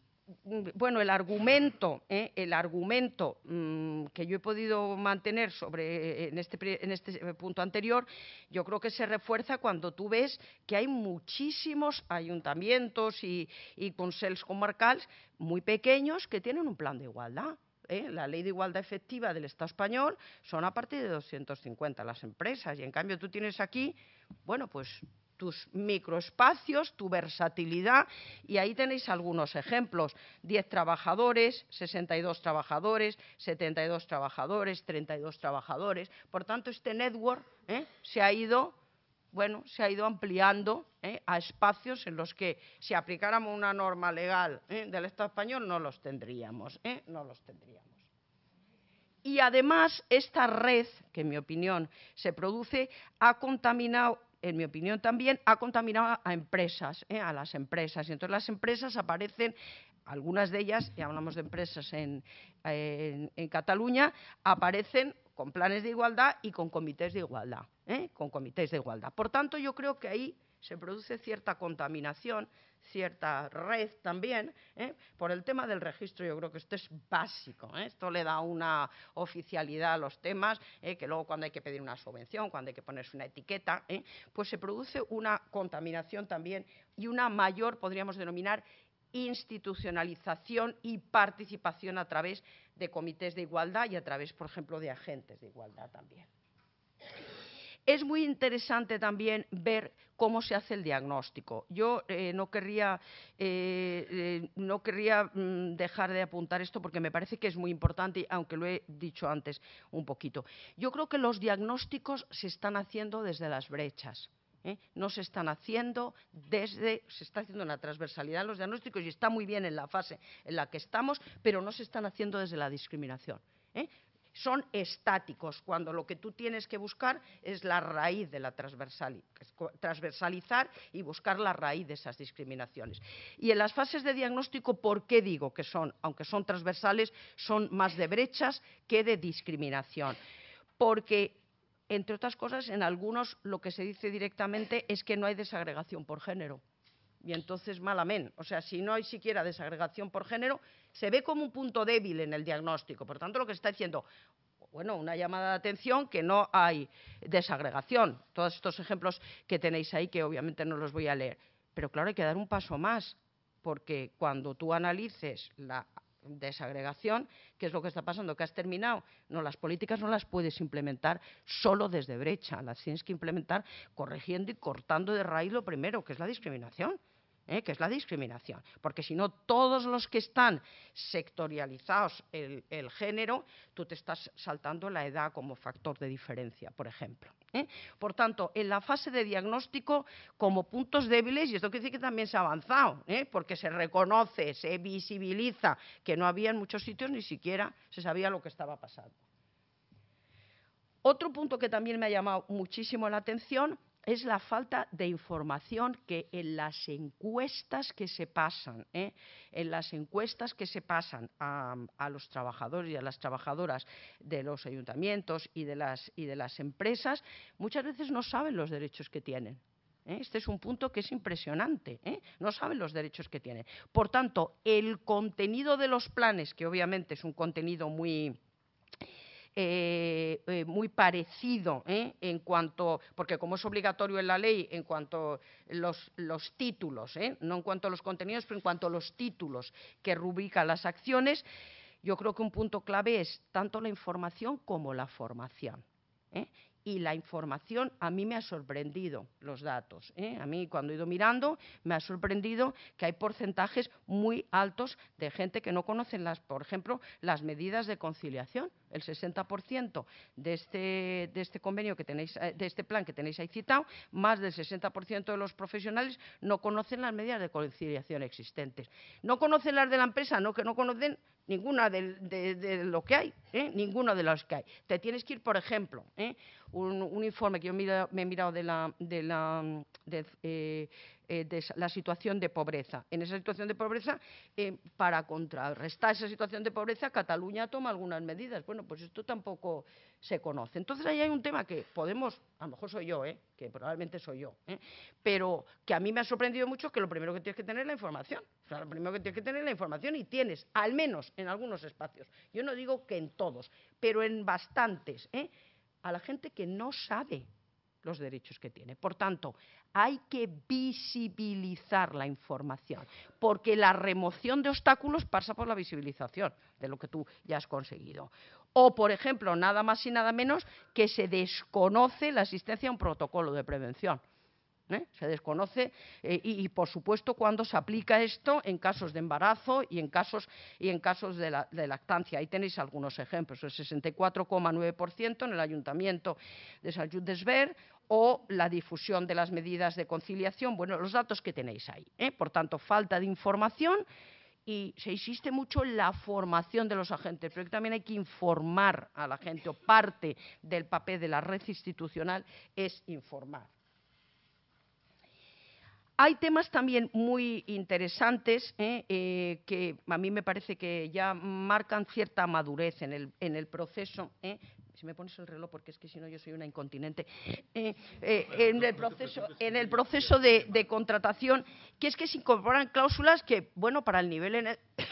bueno, el argumento, ¿eh? el argumento mm, que yo he podido mantener sobre eh, en este, este eh, punto anterior, yo creo que se refuerza cuando tú ves que hay muchísimos ayuntamientos y, y consejos comarcales muy pequeños que tienen un plan de igualdad. la ley de igualdad efectiva del Estado español son a partir de 250 las empresas y en cambio tú tienes aquí, bueno, pues tus microespacios, tu versatilidad, y ahí tenéis algunos ejemplos. 10 trabajadores, 62 trabajadores, 72 trabajadores, 32 trabajadores. Por tanto, este network ¿eh? se ha ido bueno, se ha ido ampliando ¿eh? a espacios en los que si aplicáramos una norma legal ¿eh? del Estado español no los tendríamos, no los tendríamos. Y además esta red, que en mi opinión se produce, ha contaminado en mi opinión también, ha contaminado a empresas, eh, a las empresas. Y entonces las empresas aparecen, algunas de ellas, y hablamos de empresas en, Cataluña, aparecen con planes de igualdad y con comités de igualdad, eh, con comités de igualdad. Por tanto, yo creo que ahí se produce cierta contaminación, cierta red también, ¿eh? por el tema del registro yo creo que esto es básico, ¿eh? esto le da una oficialidad a los temas, ¿eh? que luego cuando hay que pedir una subvención, cuando hay que ponerse una etiqueta, pues se produce una contaminación también y una mayor, podríamos denominar, institucionalización y participación a través de comités de igualdad y a través, por ejemplo, de agentes de igualdad también. Es muy interesante también ver cómo se hace el diagnóstico. Yo eh, no querría, eh, eh, no mm, dejar de apuntar esto porque me parece que es muy importante, aunque lo he dicho antes un poquito. Yo creo que los diagnósticos se están haciendo desde las brechas. no se están haciendo desde, se está haciendo una transversalidad en los diagnósticos y está muy bien en la fase en la que estamos, pero no se están haciendo desde la discriminación. ¿eh? son estáticos, cuando lo que tú tienes que buscar es la raíz de la transversalizar y buscar la raíz de esas discriminaciones. Y en las fases de diagnóstico, ¿por qué digo que son, aunque son transversales, son más de brechas que de discriminación? Porque entre otras cosas, en algunos lo que se dice directamente es que no hay desagregación por género y entonces amén. O sea, si no hay siquiera desagregación por género, se ve como un punto débil en el diagnóstico. Por tanto, lo que está diciendo, bueno, una llamada de atención que no hay desagregación. Todos estos ejemplos que tenéis ahí, que obviamente no los voy a leer. Pero claro, hay que dar un paso más, porque cuando tú analices la desagregación, ¿qué es lo que está pasando, que has terminado. No, las políticas no las puedes implementar solo desde brecha, las tienes que implementar corrigiendo y cortando de raíz lo primero, que es la discriminación. ¿eh? que es la discriminación, porque si no todos los que están sectorializados el, género, tú te estás saltando la edad como factor de diferencia, por ejemplo. ¿eh? Por tanto, en la fase de diagnóstico como puntos débiles, y esto quiere decir que también se ha avanzado, ¿eh? porque se reconoce, se visibiliza que no había en muchos sitios ni siquiera se sabía lo que estaba pasando. Otro punto que también me ha llamado muchísimo la atención es la falta de información que en las encuestas que se pasan, ¿eh? en las encuestas que se pasan a, los trabajadores y a las trabajadoras de los ayuntamientos y de las, empresas, muchas veces no saben los derechos que tienen. ¿eh? Este es un punto que es impresionante. ¿eh? No saben los derechos que tienen. Por tanto, el contenido de los planes, que obviamente es un contenido muy eh, eh, muy parecido ¿eh? en cuanto, porque como es obligatorio en la ley, en cuanto los, los títulos, ¿eh? no en cuanto a los contenidos, pero en cuanto a los títulos que rubrican las acciones, yo creo que un punto clave es tanto la información como la formación y la información a mí me ha sorprendido los datos. A mí cuando he ido mirando me ha sorprendido que hay porcentajes muy altos de gente que no conocen las, por ejemplo, las medidas de conciliación el 60% este, de este, convenio que eh, de este plan que tenéis ahí citado, más del 60% de los profesionales no conocen las medidas de conciliación existentes. No conocen las de la empresa, no que no conocen ninguna de, lo que hay, ¿eh? de las que hay. Te tienes que ir, por ejemplo, ¿eh? un, informe que yo me he mirado de la, de la eh, la situación de pobreza. En esa situación de pobreza, eh, para contrarrestar esa situación de pobreza, Cataluña toma algunas medidas. Bueno, pues esto tampoco se conoce. Entonces ahí hay un tema que podemos, a lo mejor soy yo, eh, que probablemente soy yo, pero que a mí me ha sorprendido mucho que lo primero que tienes que tener es la información. sea, lo primero que tienes que tener es la información y tienes, al menos en algunos espacios, yo no digo que en todos, pero en bastantes, ¿eh? a la gente que no sabe los derechos que tiene. Por tanto, hay que visibilizar la información, porque la remoción de obstáculos pasa por la visibilización de lo que tú ya has conseguido. O, por ejemplo, nada más y nada menos que se desconoce la existencia de un protocolo de prevención. ¿eh? se desconoce eh, y, por supuesto cuando se aplica esto en casos de embarazo y en casos, de, lactancia. Ahí tenéis algunos ejemplos, el 64,9% en el ayuntamiento de Saint-Jude-des-Ver o la difusión de las medidas de conciliación. Bueno, los datos que tenéis ahí. ¿eh? Por tanto, falta de información y se insiste mucho en la formación de los agentes, pero también hay que informar a la gente, o parte del papel de la red institucional es informar. Hay temas también muy interesantes ¿eh? Eh, que a mí me parece que ya marcan cierta madurez en el, en el proceso, si me pones el reloj, porque es que si no yo soy una incontinente, eh, eh, en el proceso, en el proceso de, contratación, que es que se incorporan cláusulas que, bueno, para el nivel en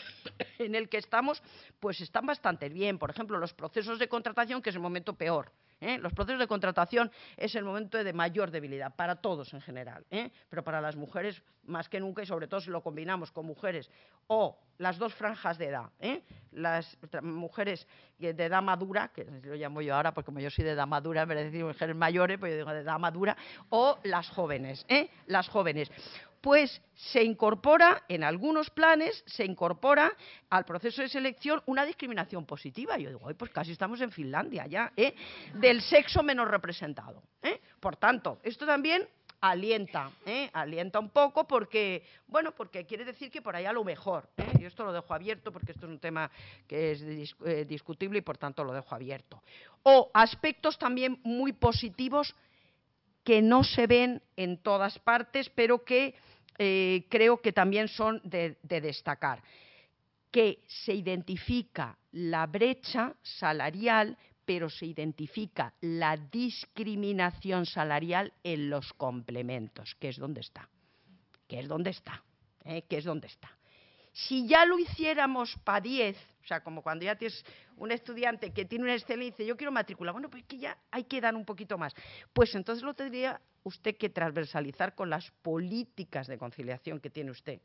en el que estamos, pues están bastante bien. Por ejemplo, los procesos de contratación, que es el momento peor. ¿eh? Los procesos de contratación es el momento de mayor debilidad para todos en general, ¿eh? pero para las mujeres más que nunca y sobre todo si lo combinamos con mujeres o las dos franjas de edad, ¿eh? las mujeres de edad madura, que lo llamo yo ahora porque como yo soy de edad madura, me mujeres mayores, pues yo digo de edad madura, o las jóvenes, las jóvenes pues se incorpora, en algunos planes, se incorpora al proceso de selección una discriminación positiva. Yo digo, Ay, pues casi estamos en Finlandia ya, ¿eh? del sexo menos representado. ¿eh? Por tanto, esto también alienta, ¿eh? alienta un poco porque, bueno, porque quiere decir que por ahí lo mejor, ¿eh? Y yo esto lo dejo abierto porque esto es un tema que es discutible y por tanto lo dejo abierto. O aspectos también muy positivos que no se ven en todas partes, pero que eh, creo que también son de, destacar, que se identifica la brecha salarial, pero se identifica la discriminación salarial en los complementos, que es donde está, que es donde está, eh, que es donde está. Si ya lo hiciéramos para 10, o sea, como cuando ya tienes un estudiante que tiene una excelencia y yo quiero matricular, bueno, pues que ya hay que dar un poquito más. Pues entonces lo tendría usted que transversalizar con las políticas de conciliación que tiene usted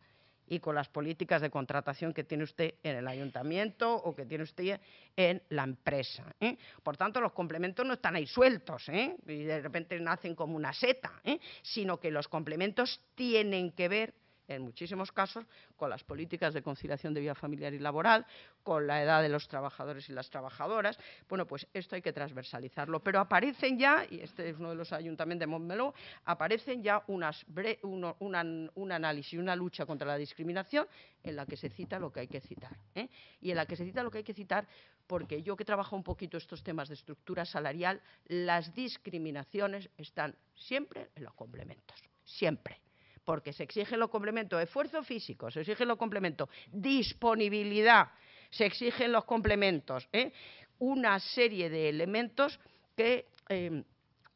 y con las políticas de contratación que tiene usted en el ayuntamiento o que tiene usted en la empresa. ¿eh? Por tanto, los complementos no están ahí sueltos ¿eh? y de repente nacen como una seta, ¿eh? sino que los complementos tienen que ver en muchísimos casos, con las políticas de conciliación de vida familiar y laboral, con la edad de los trabajadores y las trabajadoras. Bueno, pues esto hay que transversalizarlo. Pero aparecen ya, y este es uno de los ayuntamientos de Montmeló, aparecen ya un análisis, una lucha contra la discriminación en la que se cita lo que hay que citar. ¿eh? Y en la que se cita lo que hay que citar porque yo que trabajo un poquito estos temas de estructura salarial, las discriminaciones están siempre en los complementos, siempre porque se exigen los complementos esfuerzo físico, se exigen los complementos disponibilidad, se exigen los complementos, ¿eh? una serie de elementos que em,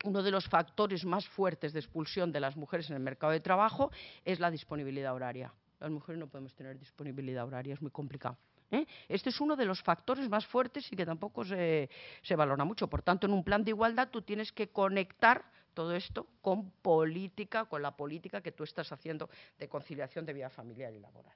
uno de los factores más fuertes de expulsión de las mujeres en el mercado de trabajo es la disponibilidad horaria. Las mujeres no podemos tener disponibilidad horaria, es muy complicado. ¿eh? Este es uno de los factores más fuertes y que tampoco se, se valora mucho. Por tanto, en un plan de igualdad tú tienes que conectar todo esto con política, con la política que tú estás haciendo de conciliación de vida familiar y laboral.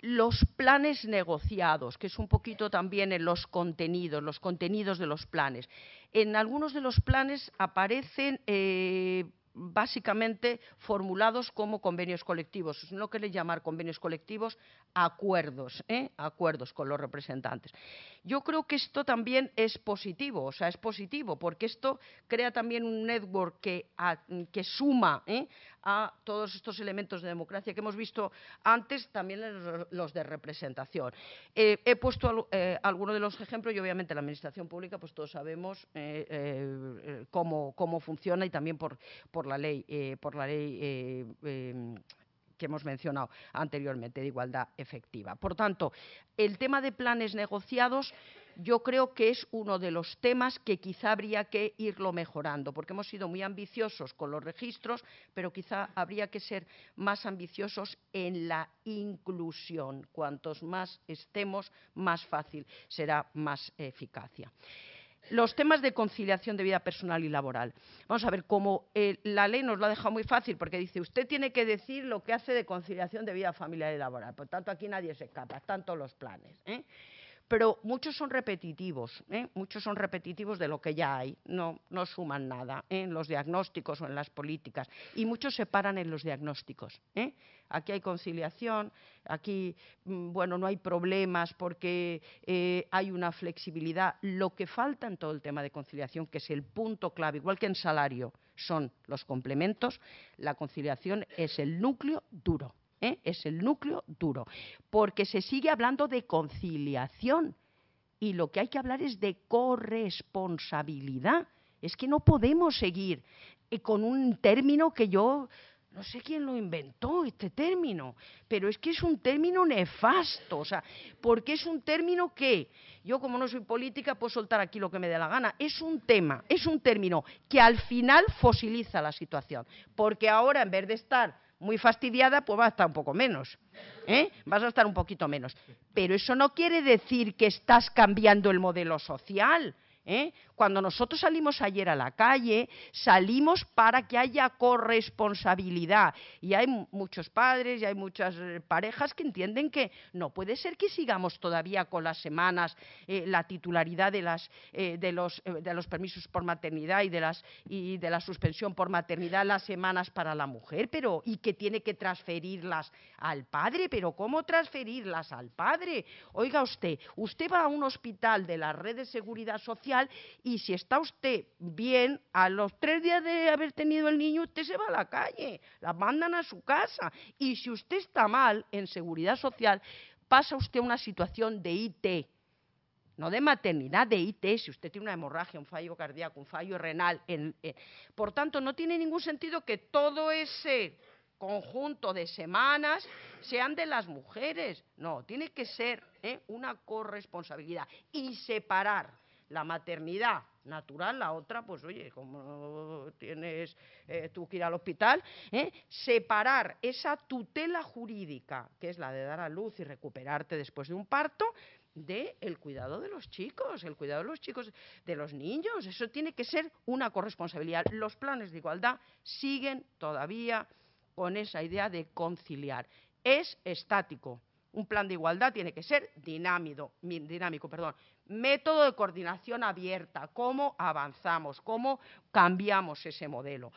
Los planes negociados, que es un poquito también en los contenidos, los contenidos de los planes. En algunos de los planes aparecen eh, básicamente formulados como convenios colectivos. No quiere llamar convenios colectivos acuerdos, ¿eh? acuerdos con los representantes. Yo creo que esto también es positivo, o sea, es positivo, porque esto crea también un network que, suma ¿eh? a todos estos elementos de democracia que hemos visto antes, también los de representación. Eh, he puesto eh, algunos de los ejemplos y obviamente la Administración Pública, pues todos sabemos eh, cómo, funciona y también por, por la ley, por la ley que hemos mencionado anteriormente, de igualdad efectiva. Por tanto, el tema de planes negociados yo creo que es uno de los temas que quizá habría que irlo mejorando, porque hemos sido muy ambiciosos con los registros, pero quizá habría que ser más ambiciosos en la inclusión. Cuantos más estemos, más fácil será más eficacia. Los temas de conciliación de vida personal y laboral. Vamos a ver, como eh, la ley nos lo ha dejado muy fácil, porque dice, usted tiene que decir lo que hace de conciliación de vida familiar y laboral. Por tanto, aquí nadie se escapa, Tanto los planes. ¿eh? pero muchos son repetitivos, ¿eh? muchos son repetitivos de lo que ya hay, no, suman nada ¿eh? en los diagnósticos o en las políticas, y muchos se paran en los diagnósticos. ¿eh? Aquí hay conciliación, aquí, mm, bueno, no hay problemas porque hay una flexibilidad. Lo que falta en todo el tema de conciliación, que es el punto clave, igual que en salario, son los complementos, la conciliación es el núcleo duro. ¿eh? es el núcleo duro, porque se sigue hablando de conciliación y lo que hay que hablar es de corresponsabilidad. Es que no podemos seguir eh, con un término que yo no sé quién lo inventó este término, pero es que es un término nefasto, o sea, porque es un término que yo como no soy política puedo soltar aquí lo que me dé la gana, es un tema, es un término que al final fosiliza la situación, porque ahora en vez de estar muy fastidiada, pues vas a estar un poco menos. ¿eh? Vas a estar un poquito menos. Pero eso no quiere decir que estás cambiando el modelo social. ¿eh? Cuando nosotros salimos ayer a la calle, salimos para que haya corresponsabilidad. Y hay muchos padres y hay muchas eh, parejas que entienden que no puede ser que sigamos todavía con las semanas eh, la titularidad de, las, eh, de, los, de los permisos por maternidad y de, las, y de la suspensión por maternidad las semanas para la mujer, pero y que tiene que transferirlas al padre, pero ¿cómo transferirlas al padre? Oiga usted, usted va a un hospital de la red de seguridad social y si está usted bien, a los tres días de haber tenido el niño, usted se va a la calle, la mandan a su casa. Y si usted está mal en seguridad social, pasa usted una situación de IT, no de maternidad, de IT, si usted tiene una hemorragia, un fallo cardíaco, un fallo renal. Eh, por tanto, no tiene ningún sentido que todo ese conjunto de semanas sean de las mujeres. No, tiene que ser ¿eh? una corresponsabilidad y separar la maternidad natural, la otra, pues oye, como tienes eh, tú que ir al hospital, ¿eh? separar esa tutela jurídica, que es la de dar a luz y recuperarte después de un parto, de el cuidado de los chicos, el cuidado de los chicos, de los niños. Eso tiene que ser una corresponsabilidad. Los planes de igualdad siguen todavía con esa idea de conciliar. Es estático, un plan de igualdad tiene que ser dinámico, dinámico perdón. método de coordinación abierta, cómo avanzamos, cómo cambiamos ese modelo.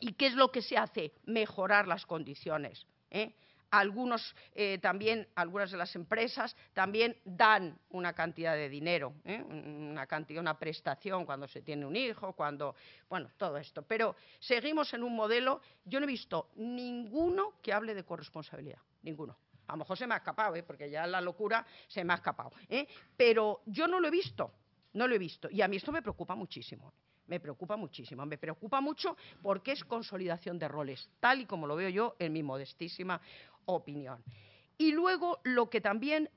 ¿Y qué es lo que se hace? Mejorar las condiciones. ¿eh? Algunos, eh, también, algunas de las empresas también dan una cantidad de dinero, ¿eh? una cantidad, una prestación cuando se tiene un hijo, cuando, bueno, todo esto. Pero seguimos en un modelo, yo no he visto ninguno que hable de corresponsabilidad, ninguno. A lo mejor se me ha escapado, ¿eh? porque ya la locura se me ha escapado. ¿eh? Pero yo no lo he visto, no lo he visto. Y a mí esto me preocupa muchísimo. Me preocupa muchísimo, me preocupa mucho porque es consolidación de roles, tal y como lo veo yo en mi modestísima opinión. Y luego lo que también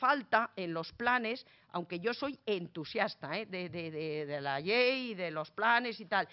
falta en los planes, aunque yo soy entusiasta ¿eh? de, de, la ley y de los planes y tal,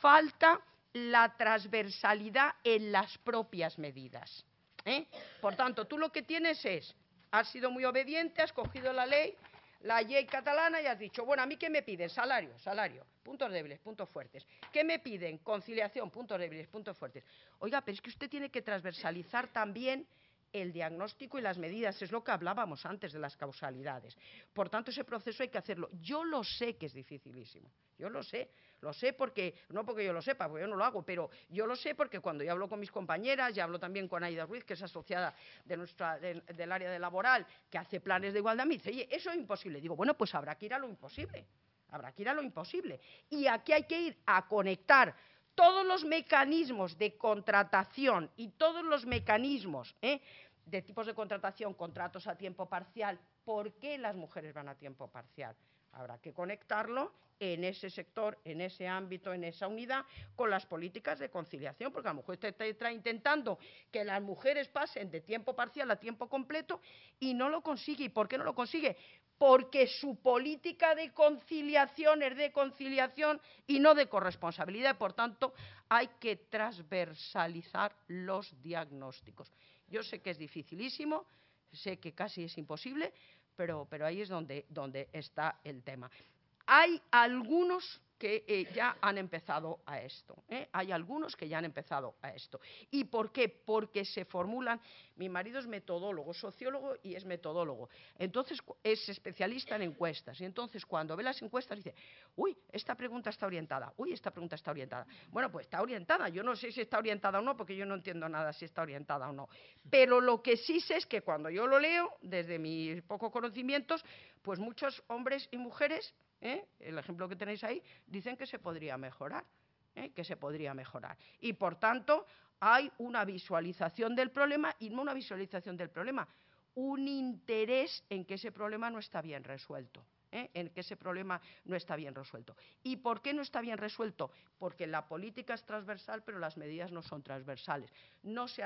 falta la transversalidad en las propias medidas. ¿eh? Por tanto, tú lo que tienes es, has sido muy obediente, has cogido la ley, la ley catalana y has dicho, bueno, a mí qué me piden, salario, salario, puntos débiles, puntos fuertes. ¿Qué me piden? Conciliación, puntos débiles, puntos fuertes. Oiga, pero es que usted tiene que transversalizar también el diagnóstico y las medidas, es lo que hablábamos antes de las causalidades. Por tanto, ese proceso hay que hacerlo. Yo lo sé que es dificilísimo, yo lo sé, lo sé porque, no porque yo lo sepa, porque yo no lo hago, pero yo lo sé porque cuando yo hablo con mis compañeras, ya hablo también con Aida Ruiz, que es asociada del área de laboral, que hace planes de igualdad, me dice, oye, eso es imposible. Digo, bueno, pues habrá que ir a lo imposible. Habrá que ir a lo imposible. Y aquí hay que ir a conectar todos los mecanismos de contratación y todos los mecanismos ¿eh? de tipos de contratación, contratos a tiempo parcial, ¿por qué las mujeres van a tiempo parcial? Habrá que conectarlo en ese sector, en ese ámbito, en esa unidad, con las políticas de conciliación, porque a lo mejor está intentando que las mujeres pasen de tiempo parcial a tiempo completo y no lo consigue. ¿Y por qué no lo consigue? Porque su política de conciliación es de conciliación y no de corresponsabilidad. Por tanto, hay que transversalizar los diagnósticos. Yo sé que es dificilísimo, sé que casi es imposible, pero, pero ahí es donde, donde está el tema hay algunos que eh, ya han empezado a esto. ¿eh? Hay algunos que ya han empezado a esto. ¿Y por qué? Porque se formulan. Mi marido es metodólogo, sociólogo y es metodólogo. Entonces es especialista en encuestas. Y entonces cuando ve las encuestas dice, uy, esta pregunta está orientada, uy, esta pregunta está orientada. Bueno, pues está orientada. Yo no sé si está orientada o no, porque yo no entiendo nada si está orientada o no. Pero lo que sí sé es que cuando yo lo leo, desde mis pocos conocimientos, pues muchos hombres y mujeres ¿eh? el ejemplo que tenéis ahí, dicen que se podría mejorar, ¿eh? que se podría mejorar. Y por tanto, hay una visualización del problema y no una visualización del problema, un interés en que ese problema no está bien resuelto. ¿eh? en que ese problema no está bien resuelto. ¿Y por qué no está bien resuelto? Porque la política es transversal, pero las medidas no son transversales. No se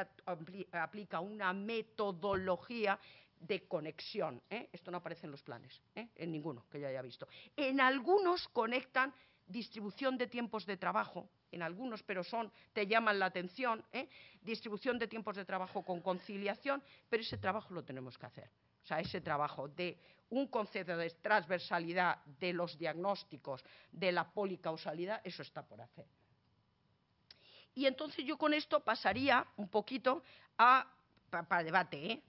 aplica una metodología de conexión. ¿eh? Esto no aparece en los planes, ¿eh? en ninguno que yo haya visto. En algunos conectan distribución de tiempos de trabajo, en algunos, pero son, te llaman la atención, ¿eh? distribución de tiempos de trabajo con conciliación, pero ese trabajo lo tenemos que hacer. O sea, ese trabajo de un concepto de transversalidad de los diagnósticos, de la policausalidad, eso está por hacer. Y entonces yo con esto pasaría un poquito a, para debate, ¿eh?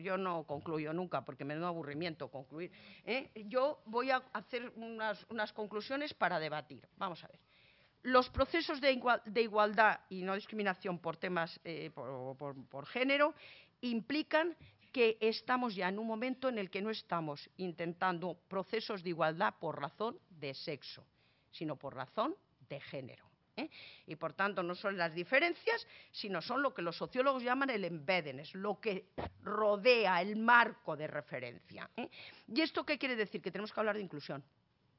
yo no concluyo nunca porque me da aburrimiento concluir. ¿eh? Yo voy a hacer unas, conclusiones para debatir. Vamos a ver. Los procesos de, igualdad y no discriminación por temas eh, por género implican que estamos ya en un momento en el que no estamos intentando procesos de igualdad por razón de sexo, sino por razón de género. ¿eh? Y por tanto no son las diferencias, sino son lo que los sociólogos llaman el embeden, es lo que rodea el marco de referencia. ¿eh? ¿Y esto qué quiere decir? Que tenemos que hablar de inclusión.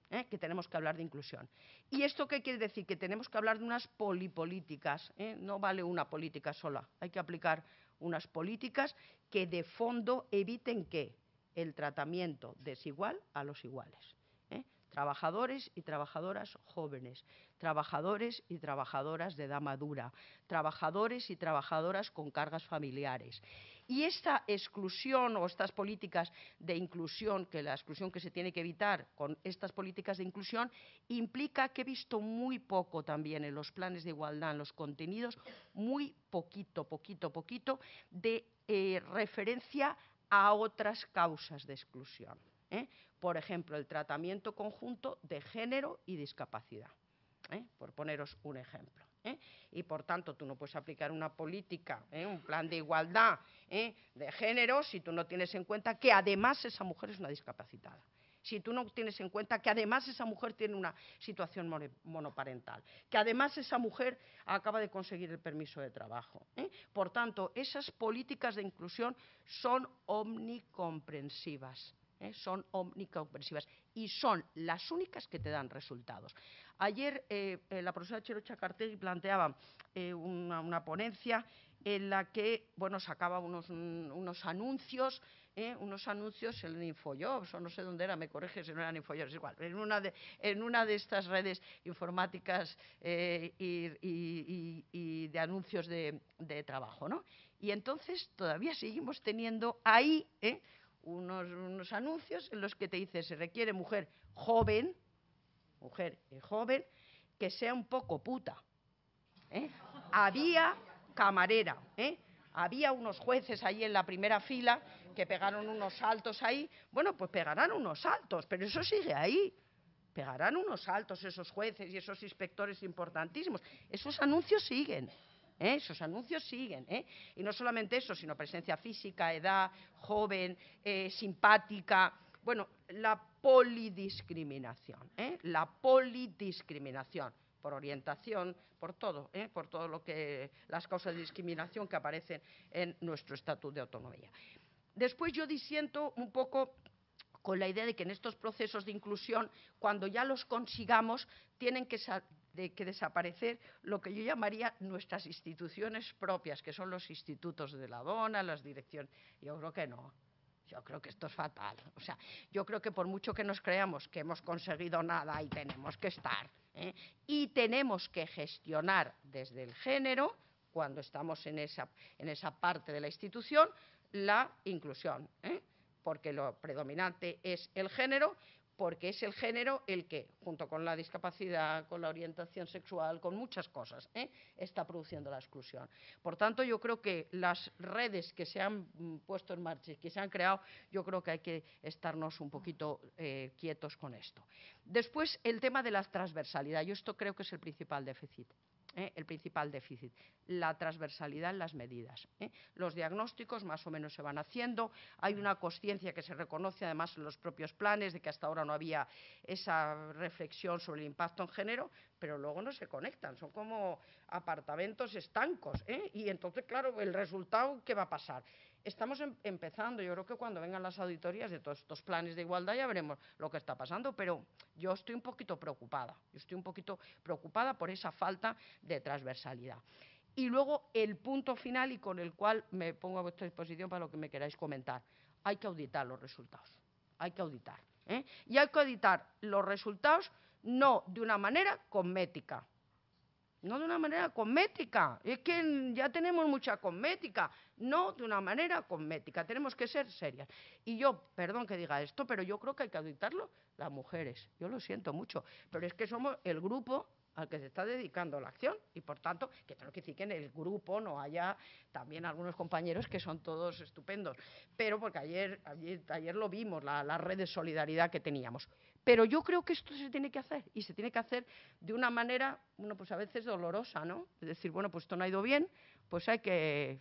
¿eh? que tenemos que hablar de inclusión. ¿Y esto qué quiere decir? Que tenemos que hablar de unas polipolíticas. No vale una política sola. Hay que aplicar unas políticas que de fondo eviten que el tratamiento desigual a los iguales trabajadores y trabajadoras jóvenes, trabajadores y trabajadoras de edad madura, trabajadores y trabajadoras con cargas familiares. Y esta exclusión o estas políticas de inclusión, que la exclusión que se tiene que evitar con estas políticas de inclusión, implica que he visto muy poco también en los planes de igualdad, en los contenidos, muy poquito, poquito, poquito de eh, referencia a otras causas de exclusión. ¿eh? Por ejemplo, el tratamiento conjunto de género y discapacidad, ¿eh? por poneros un ejemplo. ¿eh? y por tanto tú no puedes aplicar una política, un plan de igualdad de género si tú no tienes en cuenta que además esa mujer es una discapacitada. Si tú no tienes en cuenta que además esa mujer tiene una situación monoparental, que además esa mujer acaba de conseguir el permiso de trabajo. Por tanto, esas políticas de inclusión son omnicomprensivas ¿eh? son omnicomprensivas y son las únicas que te dan resultados. Ayer eh, eh, la profesora cherocha Chacartegui planteaba una, ponencia en la que bueno, sacaba unos, unos anuncios, unos anuncios en InfoJobs, o no sé dónde era, me corriges, si no eran InfoJobs, igual, en una de, en una de estas redes informáticas y, de anuncios de, trabajo. ¿no? Y entonces todavía seguimos teniendo ahí unos, anuncios en los que te dice se requiere mujer joven, mujer eh, joven, que sea un poco puta. ¿eh? Había camarera, ¿eh? había unos jueces ahí en la primera fila que pegaron unos saltos ahí. Bueno, pues pegarán unos saltos, pero eso sigue ahí. Pegarán unos saltos esos jueces y esos inspectores importantísimos. Esos anuncios siguen. ¿eh? esos anuncios siguen. ¿eh? Y no solamente eso, sino presencia física, edad, joven, eh, simpática. Bueno, la polidiscriminación, la polidiscriminación por orientación, por todo, por todo lo que las causas de discriminación que aparecen en nuestro estatuto de autonomía. Después yo disiento un poco con la idea de que en estos procesos de inclusión, cuando ya los consigamos, tienen que, desaparecer lo que yo llamaría nuestras instituciones propias, que son los institutos de la dona, las direcciones. Yo creo que no. Yo creo que esto es fatal. O sea, yo creo que por mucho que nos creamos que hemos conseguido nada, y tenemos que estar. ¿eh? Y tenemos que gestionar desde el género, cuando estamos en esa, en esa parte de la institución, la inclusión. ¿eh? porque lo predominante es el género, porque es el género el que, junto con la discapacidad, con la orientación sexual, con muchas cosas, ¿eh? está produciendo la exclusión. Por tanto, yo creo que las redes que se han mm, puesto en marcha y que se han creado, yo creo que hay que estarnos un poquito eh, quietos con esto. Después, el tema de la transversalidad. Yo esto creo que es el principal déficit. ¿eh? el principal déficit, la transversalidad en las medidas. ¿eh? Los diagnósticos más o menos se van haciendo, hay una conciencia que se reconoce además en los propios planes de que hasta ahora no había esa reflexión sobre el impacto en género, pero luego no se conectan, son como apartamentos estancos. ¿eh? Y entonces, claro, el resultado, ¿qué va a pasar? estamos em, empezando. Yo creo que cuando vengan las auditorías de todos estos planes de igualdad ya veremos lo que está pasando, pero yo estoy un poquito preocupada. Yo estoy un poquito preocupada por esa falta de transversalidad. Y luego el punto final y con el cual me pongo a vuestra disposición para lo que me queráis comentar. Hay que auditar los resultados. Hay que auditar. ¿eh? Y hay que auditar los resultados no de una manera cosmética, no de una manera cosmética. Es que ya tenemos mucha cosmética, no de una manera cosmética. Tenemos que ser serias. Y yo, perdón que diga esto, pero yo creo que hay que auditarlo. las mujeres. Yo lo siento mucho, pero es que somos el grupo al que se está dedicando la acción y por tanto que tengo que decir que en el grupo no haya también algunos compañeros que son todos estupendos pero porque ayer ayer, ayer lo vimos la red de solidaridad que teníamos pero yo creo que esto se tiene que hacer y se tiene que hacer de una manera, bueno, pues a veces dolorosa, ¿no? Es decir, bueno, pues esto no ha ido bien, pues hay que,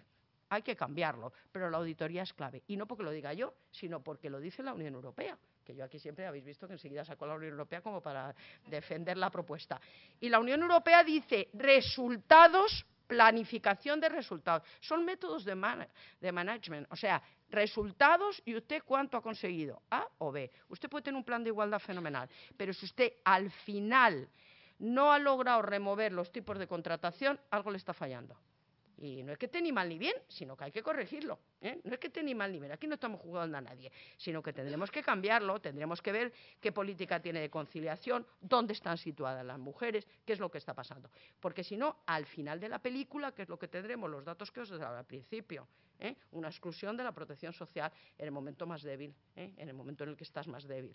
hay que cambiarlo. Pero la auditoría es clave. Y no porque lo diga yo, sino porque lo dice la Unión Europea que yo aquí siempre habéis visto que enseguida sacó la Unión Europea como para defender la propuesta. Y la Unión Europea dice resultados planificación de resultados. Son métodos de, de management, o sea, resultados y usted cuánto ha conseguido, A o B. Usted puede tener un plan de igualdad fenomenal, pero si usted al final no ha logrado remover los tipos de contratación, algo le está fallando. Y no es que esté ni mal ni bien, sino que hay que corregirlo. ¿eh? No es que esté ni mal ni bien, aquí no estamos jugando a nadie, sino que tendremos que cambiarlo, tendremos que ver qué política tiene de conciliación, dónde están situadas las mujeres, qué es lo que está pasando. Porque si no, al final de la película, que es lo que tendremos? Los datos que os he dado al principio. ¿eh? Una exclusión de la protección social en el momento más débil, ¿eh? en el momento en el que estás más débil.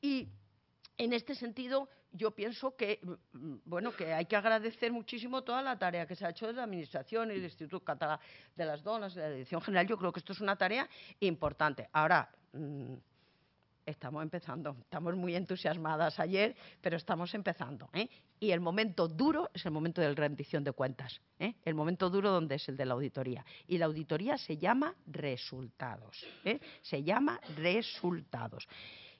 Y en este sentido, yo pienso que, mm, mm, bueno, que hay que agradecer muchísimo toda la tarea que se ha hecho de la Administración y el Instituto Catalán de las Donas, de la Dirección General. Yo creo que esto es una tarea importante. Ahora, mm, estamos empezando, estamos muy entusiasmadas ayer, pero estamos empezando. ¿eh? Y el momento duro es el momento de la rendición de cuentas, ¿eh? el momento duro donde es el de la auditoría. Y la auditoría se llama resultados, ¿eh? se llama resultados.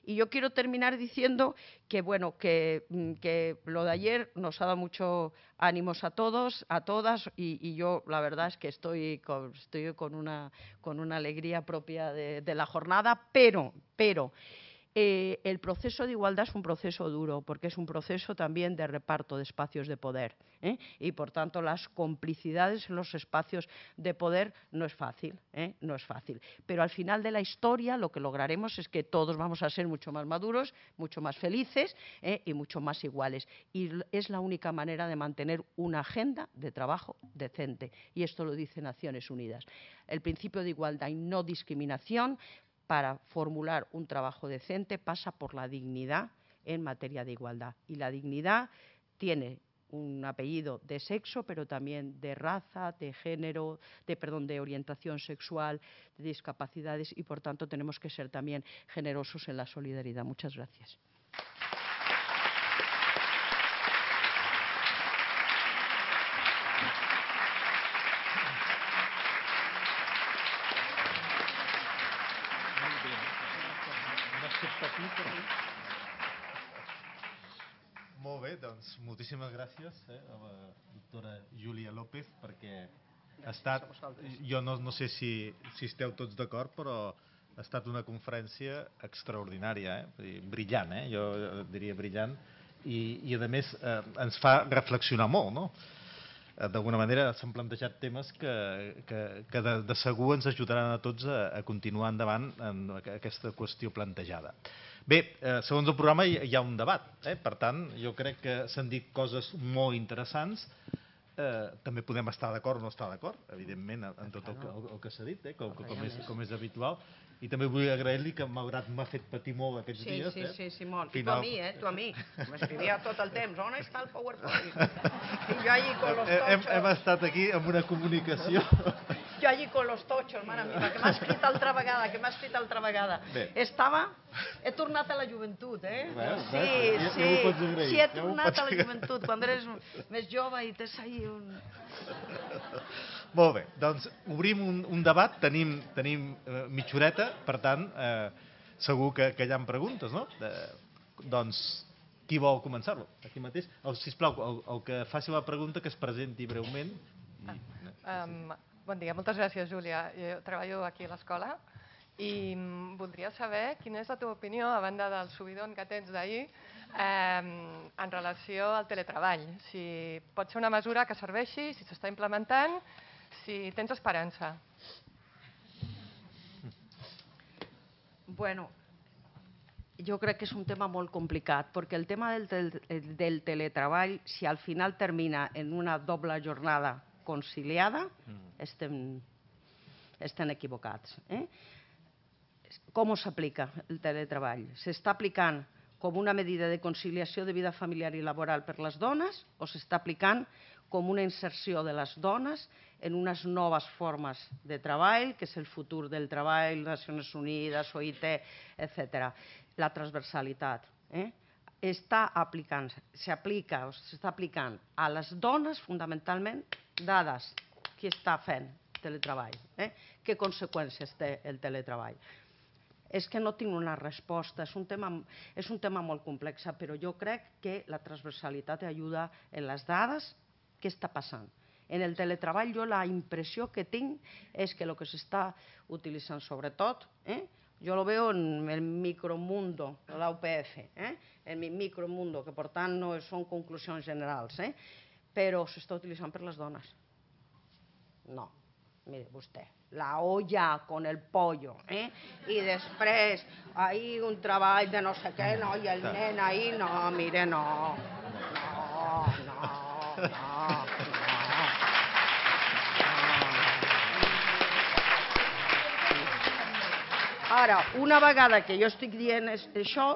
Y yo quiero terminar diciendo que, bueno, mm, que, lo de ayer nos ha dado mucho ánimos a todos, a todas, y, yo la verdad es que estoy con, estoy con, una, con una alegría propia de, de la jornada, pero, pero eh, el proceso de igualdad es un proceso duro, porque es un proceso también de reparto de espacios de poder. ¿eh? Y por tanto, las complicidades en los espacios de poder no es fácil, ¿eh? no es fácil. Pero al final de la historia lo que lograremos es que todos vamos a ser mucho más maduros, mucho más felices y mucho más iguales. Y es la única manera de mantener una agenda de trabajo decente. Y esto lo dice Naciones Unidas. El principio de igualdad y no discriminación para formular un trabajo decente pasa por la dignidad en materia de igualdad. Y la dignidad tiene un apellido de sexo, pero también de raza, de género, de perdón, de orientación sexual, de discapacidades y por tanto tenemos que ser también generosos en la solidaridad. Muchas gracias. moltíssimes gràcies eh, a la doctora Júlia López perquè gràcies ha estat, jo no, no sé si, si esteu tots d'acord, però ha estat una conferència extraordinària, eh? brillant, eh? jo diria brillant, i, i a més eh, ens fa reflexionar molt, no? Eh, d'alguna manera s'han plantejat temes que, que, que de, de segur ens ajudaran a tots a, a continuar endavant en aquesta qüestió plantejada. Bé, eh, segons el programa hi, hi ha un debat, eh? per tant, jo crec que s'han dit coses molt interessants, eh, també podem estar d'acord o no estar d'acord, evidentment, en tot el, el, el que s'ha dit, eh, com, com, és, com és habitual. I també vull agrair-li que, malgrat m'ha fet patir molt aquests sí, dies... Sí, eh? sí, sí, molt. Final... I tu a mi, eh? Tu a mi. M'escrivia tot el temps. On està el PowerPoint? I jo allí con los tochos... Hem, hem estat aquí amb una comunicació... jo allí con los tochos, mare meva, que m'ha escrit altra vegada, que m'ha escrit altra vegada. Bé. Estava he tornat a la joventut, eh? Sí, sí, sí, he tornat a la joventut, quan eres més jove i t'has ahir un... Molt bé, doncs obrim un, un debat, tenim, tenim eh, mitjoreta, per tant, eh, segur que, que hi ha preguntes, no? De, doncs qui vol començar-lo? Aquí mateix. El, sisplau, el, el que faci la pregunta que es presenti breument. I... Ah, um, bon dia, moltes gràcies, Júlia. Jo treballo aquí a l'escola i mm, voldria saber quina és la teva opinió, a banda del subidon que tens d'ahir, eh, en relació al teletreball. Si pot ser una mesura que serveixi, si s'està implementant, si tens esperança. Bueno, jo crec que és un tema molt complicat, perquè el tema del, tel del teletreball, si al final termina en una doble jornada conciliada, mm. estem, estem equivocats. Eh? com s'aplica el teletreball? S'està aplicant com una medida de conciliació de vida familiar i laboral per les dones o s'està aplicant com una inserció de les dones en unes noves formes de treball, que és el futur del treball, Nacions Unides, OIT, etc. La transversalitat. Eh? Està aplicant, s'aplica o s'està aplicant a les dones fundamentalment dades qui està fent teletreball. Eh? Què conseqüències té el teletreball? És que no tinc una resposta, és un, tema, és un tema molt complex, però jo crec que la transversalitat ajuda en les dades, què està passant. En el teletreball jo la impressió que tinc és que el que s'està utilitzant sobretot, eh, jo lo veo en el micromundo l'UPF, eh? en mi micromundo, que per tant no són conclusions generals, eh? però s'està utilitzant per les dones. No, mire, vostè, la olla con el pollo, eh? i després ahí un treball de no sé què, no, i el nen ahí, no, mire, no, no, no, no. no. Ara, una vegada que jo estic dient això,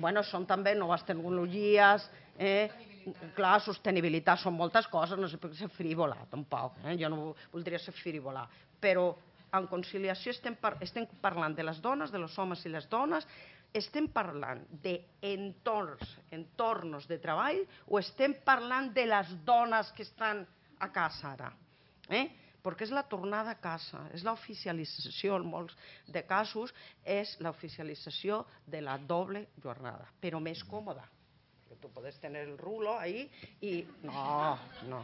bueno, són també noves tecnologies, eh? clar, sostenibilitat són moltes coses, no sé per què ser frívola, tampoc, eh? jo no voldria ser frívola, però en conciliació estem, par estem parlant de les dones, de les homes i les dones, estem parlant d'entorns, entornos de treball o estem parlant de les dones que estan a casa ara? Eh? Perquè és la tornada a casa, és l'oficialització, en molts de casos, és l'oficialització de la doble jornada, però més còmoda. Tu podes tenir el rulo ahí i... No, no,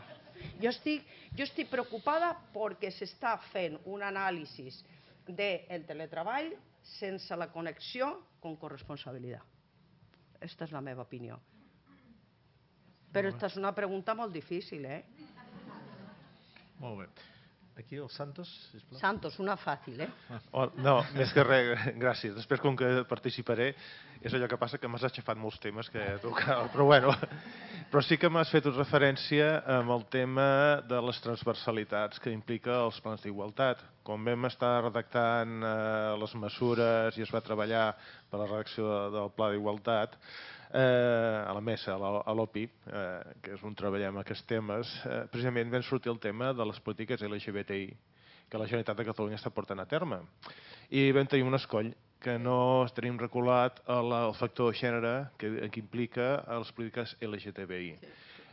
jo estic, jo estic preocupada perquè s'està fent un anàlisi del de teletreball sense la connexió com corresponsabilitat. Aquesta és la meva opinió. Però aquesta és una pregunta molt difícil, eh? Molt bé. Aquí els Santos, sisplau. Santos, una fàcil, eh? Oh, no, més que res, gràcies. Després, com que participaré, és allò que passa que m'has aixafat molts temes que tocava, però bueno. Però sí que m'has fet referència amb el tema de les transversalitats que implica els plans d'igualtat. Com vam estar redactant eh, les mesures i es va treballar per la redacció del pla d'igualtat, eh, a la mesa, a l'OPI, eh, que és on treballem aquests temes, eh, precisament ven sortir el tema de les polítiques LGBTI que la Generalitat de Catalunya està portant a terme. I vam tenir un escoll que no tenim reculat el, el factor gènere que, que implica les polítiques LGTBI.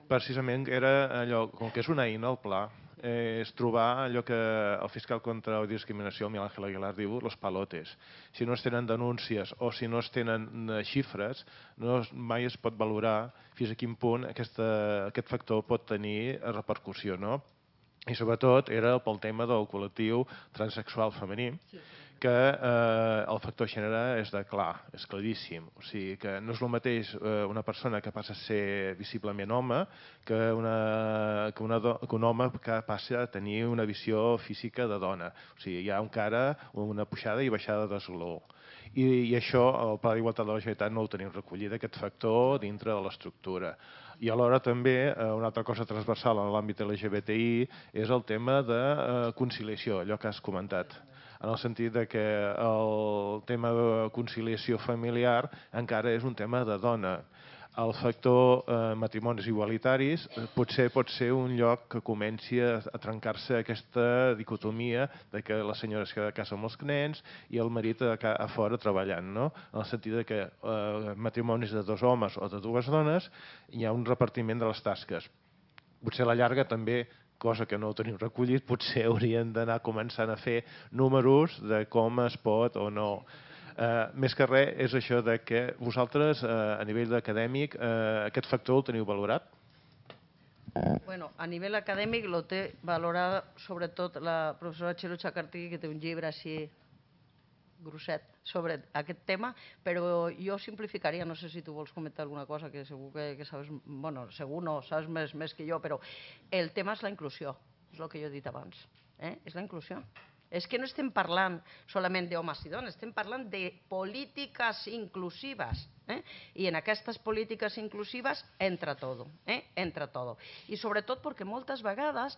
Precisament era allò, com que és una eina al pla, eh, es trobar allò que el fiscal contra la discriminació, Miguel Ángel Aguilar, diu los palotes. Si no es tenen denúncies o si no es tenen eh, xifres, no es, mai es pot valorar fins a quin punt aquesta, aquest factor pot tenir eh, repercussió. No? I sobretot era pel tema del col·lectiu transexual femení, sí, sí que eh, el factor gènere és de clar, és claríssim. O sigui que no és el mateix eh, una persona que passa a ser visiblement home que, una, que, una do, que un home que passa a tenir una visió física de dona. O sigui, hi ha un cara, una puxada i baixada de I, I això el Pla d'Igualtat de la Generalitat no ho tenim recollit, aquest factor, dintre de l'estructura. I alhora també eh, una altra cosa transversal en l'àmbit LGBTI és el tema de eh, conciliació, allò que has comentat en el sentit de que el tema de conciliació familiar encara és un tema de dona. El factor eh, matrimonis igualitaris eh, potser pot ser un lloc que comenci a, a trencar-se aquesta dicotomia de que la senyora es queda a casa amb els nens i el marit a, a fora treballant, no? en el sentit de que eh, matrimonis de dos homes o de dues dones hi ha un repartiment de les tasques potser a la llarga també cosa que no ho tenim recollit, potser haurien d'anar començant a fer números de com es pot o no. Eh, més que res és això de que vosaltres, eh, a nivell acadèmic, eh, aquest factor el teniu valorat? Bueno, a nivell acadèmic lo té valorat sobretot la professora Txelo Chacartí, que té un llibre així grosset sobre aquest tema, però jo simplificaria, no sé si tu vols comentar alguna cosa que segur que, que sabes, bueno, segur no, saps més, més que jo, però el tema és la inclusió, és el que jo he dit abans, eh? és la inclusió. És que no estem parlant solament d'homes i dones, estem parlant de polítiques inclusives. Eh? I en aquestes polítiques inclusives entra tot, eh? entra tot. I sobretot perquè moltes vegades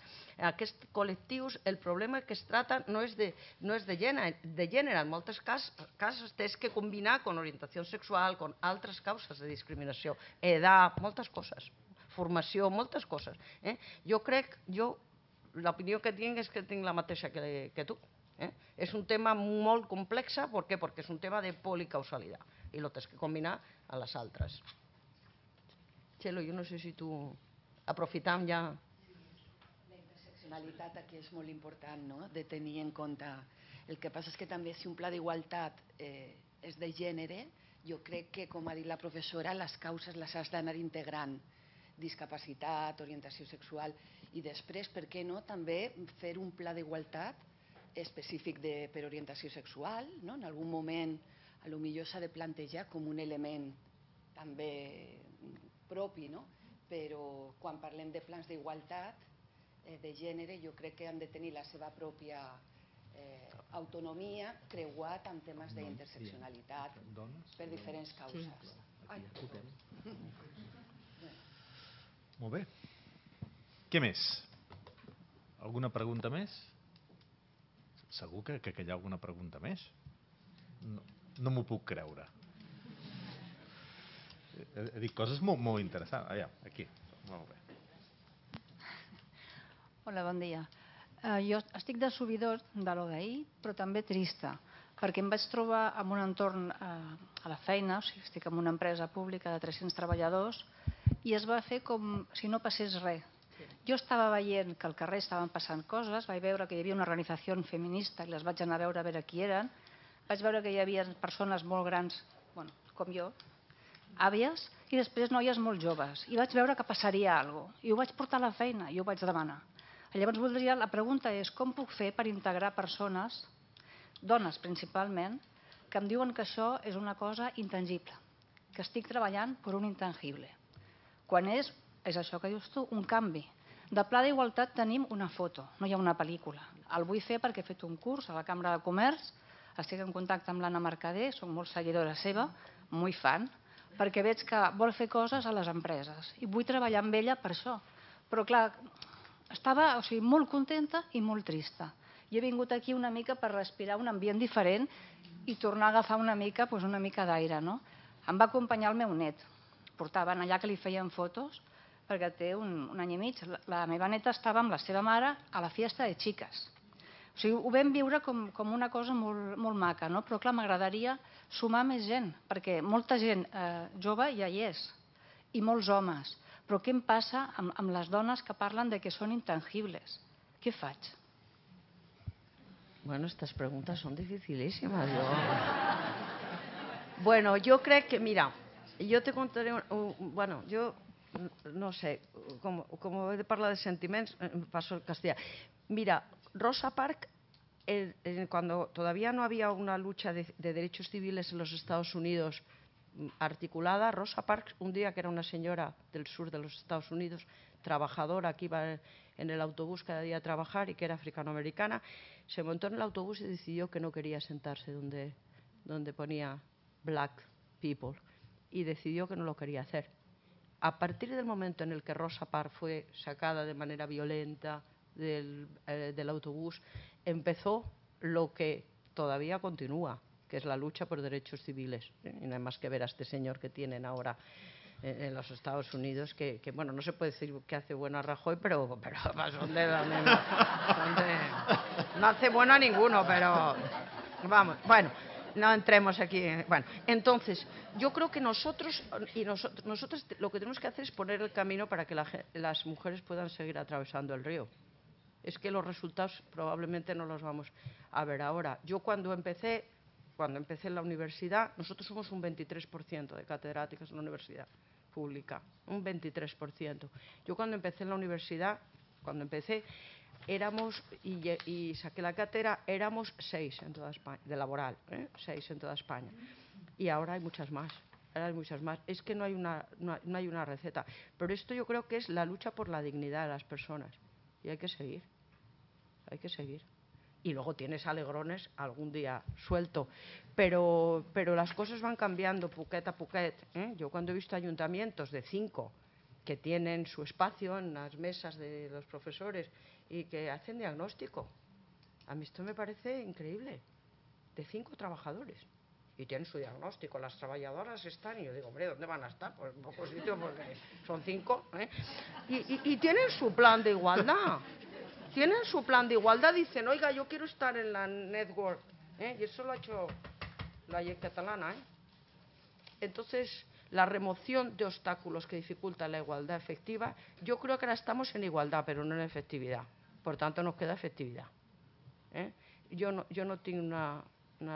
aquests col·lectius, el problema que es tracta no és de, no és de, gènere, de gènere, en moltes cas, casos tens que combinar amb orientació sexual, amb altres causes de discriminació, edat, moltes coses formació, moltes coses. Eh? Jo crec, jo l'opinió que tinc és que tinc la mateixa que, que tu. Eh? És un tema molt complex, per què? Perquè és un tema de policausalitat i lo tens que combinar a les altres. Txelo, jo no sé si tu aprofitam ja... La interseccionalitat aquí és molt important, no?, de tenir en compte. El que passa és que també si un pla d'igualtat eh, és de gènere, jo crec que, com ha dit la professora, les causes les has d'anar integrant discapacitat, orientació sexual, i després, per què no, també fer un pla d'igualtat específic de, per orientació sexual, no? en algun moment a lo millor s'ha de plantejar com un element també propi, no? però quan parlem de plans d'igualtat eh, de gènere jo crec que han de tenir la seva pròpia eh, autonomia creuat amb temes d'interseccionalitat per diferents causes. Sí. Molt bé. Què més? Alguna pregunta més? Segur que, que, que hi ha alguna pregunta més? No, no m'ho puc creure. He, he dit coses molt, molt interessants. Allà, aquí. Molt bé. Hola, bon dia. Uh, jo estic de subidor de lo d'ahir, però també trista, perquè em vaig trobar en un entorn uh, a la feina, o sigui, estic en una empresa pública de 300 treballadors, i es va fer com si no passés res. Jo estava veient que al carrer estaven passant coses, vaig veure que hi havia una organització feminista i les vaig anar a veure a veure qui eren, vaig veure que hi havia persones molt grans, bueno, com jo, àvies, i després noies molt joves. I vaig veure que passaria alguna cosa. I ho vaig portar a la feina i ho vaig demanar. Llavors, voldria, la pregunta és com puc fer per integrar persones, dones principalment, que em diuen que això és una cosa intangible, que estic treballant per un intangible, quan és és això que dius tu, un canvi. De pla d'igualtat tenim una foto, no hi ha una pel·lícula. El vull fer perquè he fet un curs a la Cambra de Comerç, estic en contacte amb l'Anna Mercader, soc molt seguidora seva, molt fan, perquè veig que vol fer coses a les empreses i vull treballar amb ella per això. Però clar, estava o sigui, molt contenta i molt trista. I he vingut aquí una mica per respirar un ambient diferent i tornar a agafar una mica, doncs una mica d'aire. No? Em va acompanyar el meu net. Portaven allà que li feien fotos, perquè té un, un any i mig. La, la meva neta estava amb la seva mare a la fiesta de xiques. O sigui, ho vam viure com, com una cosa molt, molt maca, no? però clar, m'agradaria sumar més gent, perquè molta gent eh, jove ja hi és, i molts homes. Però què em passa amb, amb les dones que parlen de que són intangibles? Què faig? Bueno, estas preguntas son dificilísimas. Yo... bueno, yo creo que, mira, yo te contaré, un, un, bueno, yo no sé, como, he de sentimientos. de sentimientos, eh, em, paso el Castilla. Mira, Rosa Parks, cuando todavía no había una lucha de, derechos civiles en los Estados Unidos mm, articulada, Rosa Parks, un día que era una señora del sur de los Estados Unidos, trabajadora, que iba en el autobús cada día a trabajar y que era africanoamericana, se montó en el autobús y decidió que no quería sentarse donde, donde ponía black people y decidió que no lo quería hacer a partir del momento en el que Rosa Parr fue sacada de manera violenta eh, del, autobús, empezó lo que todavía continúa, que es la lucha por derechos civiles. Y nada más que ver a este señor que tienen ahora en, los Estados Unidos, que, bueno, no se puede decir que hace bueno a Rajoy, pero, pero no hace bueno a ninguno, pero vamos, bueno no entremos aquí. Bueno, entonces, yo creo que nosotros y nosotros, lo que tenemos que hacer es poner el camino para que las mujeres puedan seguir atravesando el río. Es que los resultados probablemente no los vamos a ver ahora. Yo cuando empecé, cuando empecé en la universidad, nosotros somos un 23% de catedráticas en la universidad pública, un 23%. Yo cuando empecé en la universidad, cuando empecé, éramos, y, saqué la cátedra, éramos seis en toda España, de laboral, ¿eh? seis en toda España. Y ahora hay muchas más, hay muchas más. Es que no hay, una, no, hay una receta. Pero esto yo creo que es la lucha por la dignidad de las personas. Y hay que seguir, hay que seguir. Y luego tienes alegrones algún día suelto. Pero, pero las cosas van cambiando puquet a puquet. ¿eh? Yo cuando he visto ayuntamientos de cinco que tienen su espacio en las mesas de los profesores y que hacen diagnóstico. A mí esto me parece increíble. De cinco trabajadores. Y tienen su diagnóstico. Las trabajadoras están, y yo digo, hombre, ¿dónde van a estar? Pues en poco sitios porque son cinco. ¿eh?". Y, tienen su plan de igualdad. Tienen su plan de igualdad. Dicen, oiga, yo quiero estar en la network. ¿Eh? Y eso lo ha hecho la IEC catalana. ¿eh? Entonces, la remoción de obstáculos que dificultan la igualdad efectiva, yo creo que ahora estamos en igualdad, pero no en efectividad. Por tanto, nos queda efectividad. ¿eh? Yo, no, yo tengo una,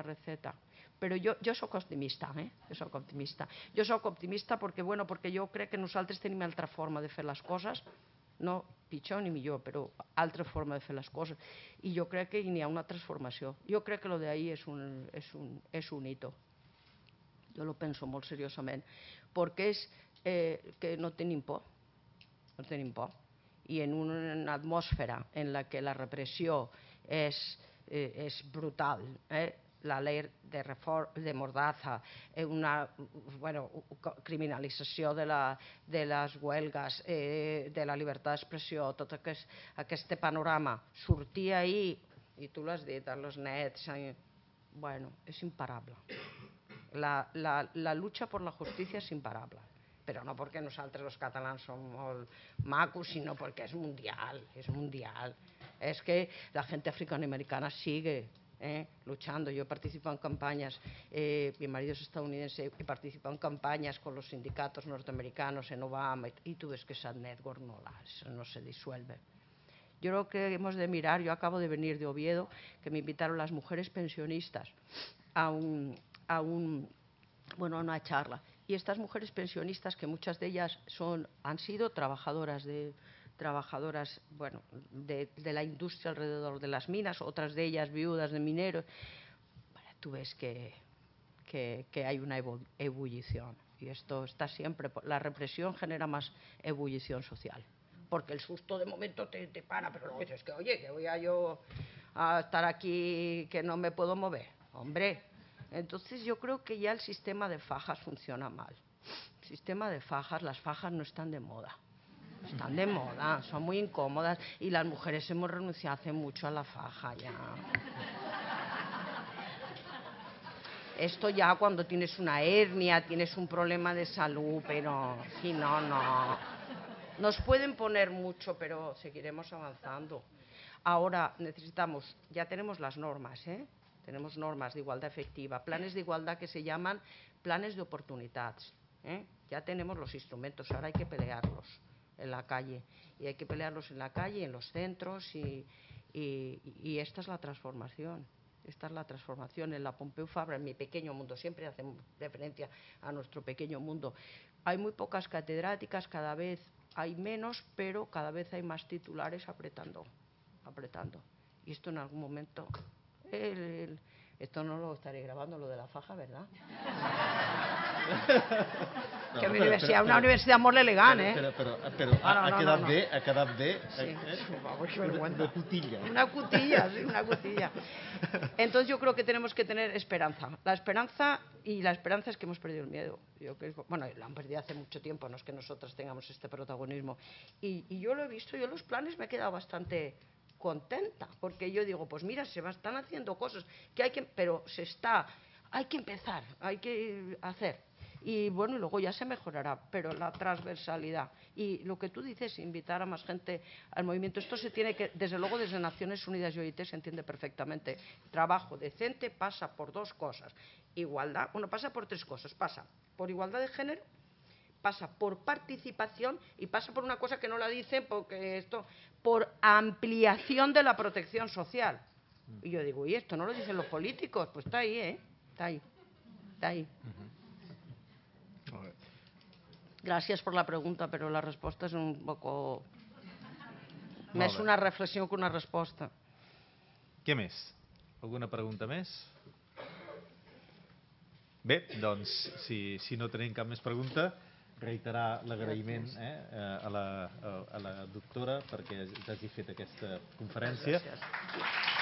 receta pero yo, soy optimista, ¿eh? Yo soy optimista. Yo soy optimista porque, bueno, porque yo creo que nosotros tenemos otra forma de hacer las cosas. no pichón ni yo, pero otra forma de hacer las cosas. Y yo creo que ni una transformación. Yo creo que lo de ahí es un hito. jo lo penso molt seriosament, perquè és eh, que no tenim por, no tenim por. I en una atmosfera en la que la repressió és, eh, és brutal, eh? la llei de, de Mordaza, eh, una bueno, criminalització de, la, de les huelgues, eh, de la llibertat d'expressió, tot aquest, aquest panorama. Sortia ahir, i tu l'has dit, a los nets, bueno, és imparable. La, lucha por la justicia es imparable pero no porque nosotros los catalanes somos son macos, sino porque es mundial, es mundial. Es que la gente africanoamericana sigue, eh, luchando. Yo participo en campañas, eh, mi marido es estadounidense, y participo en campañas con los sindicatos norteamericanos en Obama y, tú ves que esa network no, no se disuelve. Yo creo que hemos de mirar, yo acabo de venir de Oviedo, que me invitaron las mujeres pensionistas a un, a un bueno a una charla y estas mujeres pensionistas que muchas de ellas son han sido trabajadoras de trabajadoras bueno de, la industria alrededor de las minas otras de ellas viudas de mineros tú ves que, hay una ebullición y esto está siempre la represión genera más ebullición social porque el susto de momento te, para, pero luego dices que, oye, que voy a yo a estar aquí que no me puedo mover. Hombre, entonces yo creo que ya el sistema de fajas funciona mal. El sistema de fajas, las fajas no están de moda. Están de moda, son muy incómodas y las mujeres hemos renunciado hace mucho a la faja ya. Esto ya cuando tienes una hernia, tienes un problema de salud, pero si no, no. Nos pueden poner mucho, pero seguiremos avanzando. Ahora necesitamos, ya tenemos las normas, ¿eh? tenemos normas de igualdad efectiva, planes de igualdad que se llaman planes de oportunidades. ¿eh? Ya tenemos los instrumentos, ahora hay que pelearlos en la calle. Y hay que pelearlos en la calle, en los centros, y, esta es la transformación. Esta es la transformación en la Pompeu Fabra, en mi pequeño mundo. Siempre hacemos referencia a nuestro pequeño mundo. Hay muy pocas catedráticas, cada vez hay menos, pero cada vez hay más titulares apretando, apretando. Y esto en algún momento esto no lo estaré grabando, lo de la faja, ¿verdad? que una universidad muy elegante, ¿eh? Pero, pero, ah, ah, a, cada a, eh, eh. de, una, cutilla. Una cutilla, sí, una cutilla. Entonces yo creo que tenemos que tener esperanza. La esperanza, y la esperanza es que hemos perdido el miedo. bueno, lo han perdido hace mucho tiempo, no es que nosotras tengamos este protagonismo. Y, y yo lo he visto, yo los planes me he quedado bastante contenta, porque yo digo, pues mira, se están haciendo cosas que hay que, pero se está, hay que empezar, hay que hacer. Y bueno, y luego ya se mejorará, pero la transversalidad. Y lo que tú dices, invitar a más gente al movimiento, esto se tiene que, desde luego, desde Naciones Unidas y OIT se entiende perfectamente. Trabajo decente pasa por dos cosas. Igualdad, bueno, pasa por tres cosas. Pasa por igualdad de género, pasa por participación y pasa por una cosa que no la dicen porque esto por ampliación de la protección social. Mm. Y yo digo, ¿y esto no lo dicen los políticos? Pues está ahí, ¿eh? Está ahí. Está ahí. Gracias por la pregunta, pero la respuesta es un poco... Es una reflexión que una respuesta. ¿qué mes Alguna pregunta más? ve entonces si, si no tenéis más preguntas pregunta, reiterar l'agraïment eh, a, la, a la doctora perquè t'hagi fet aquesta conferència. Gràcies.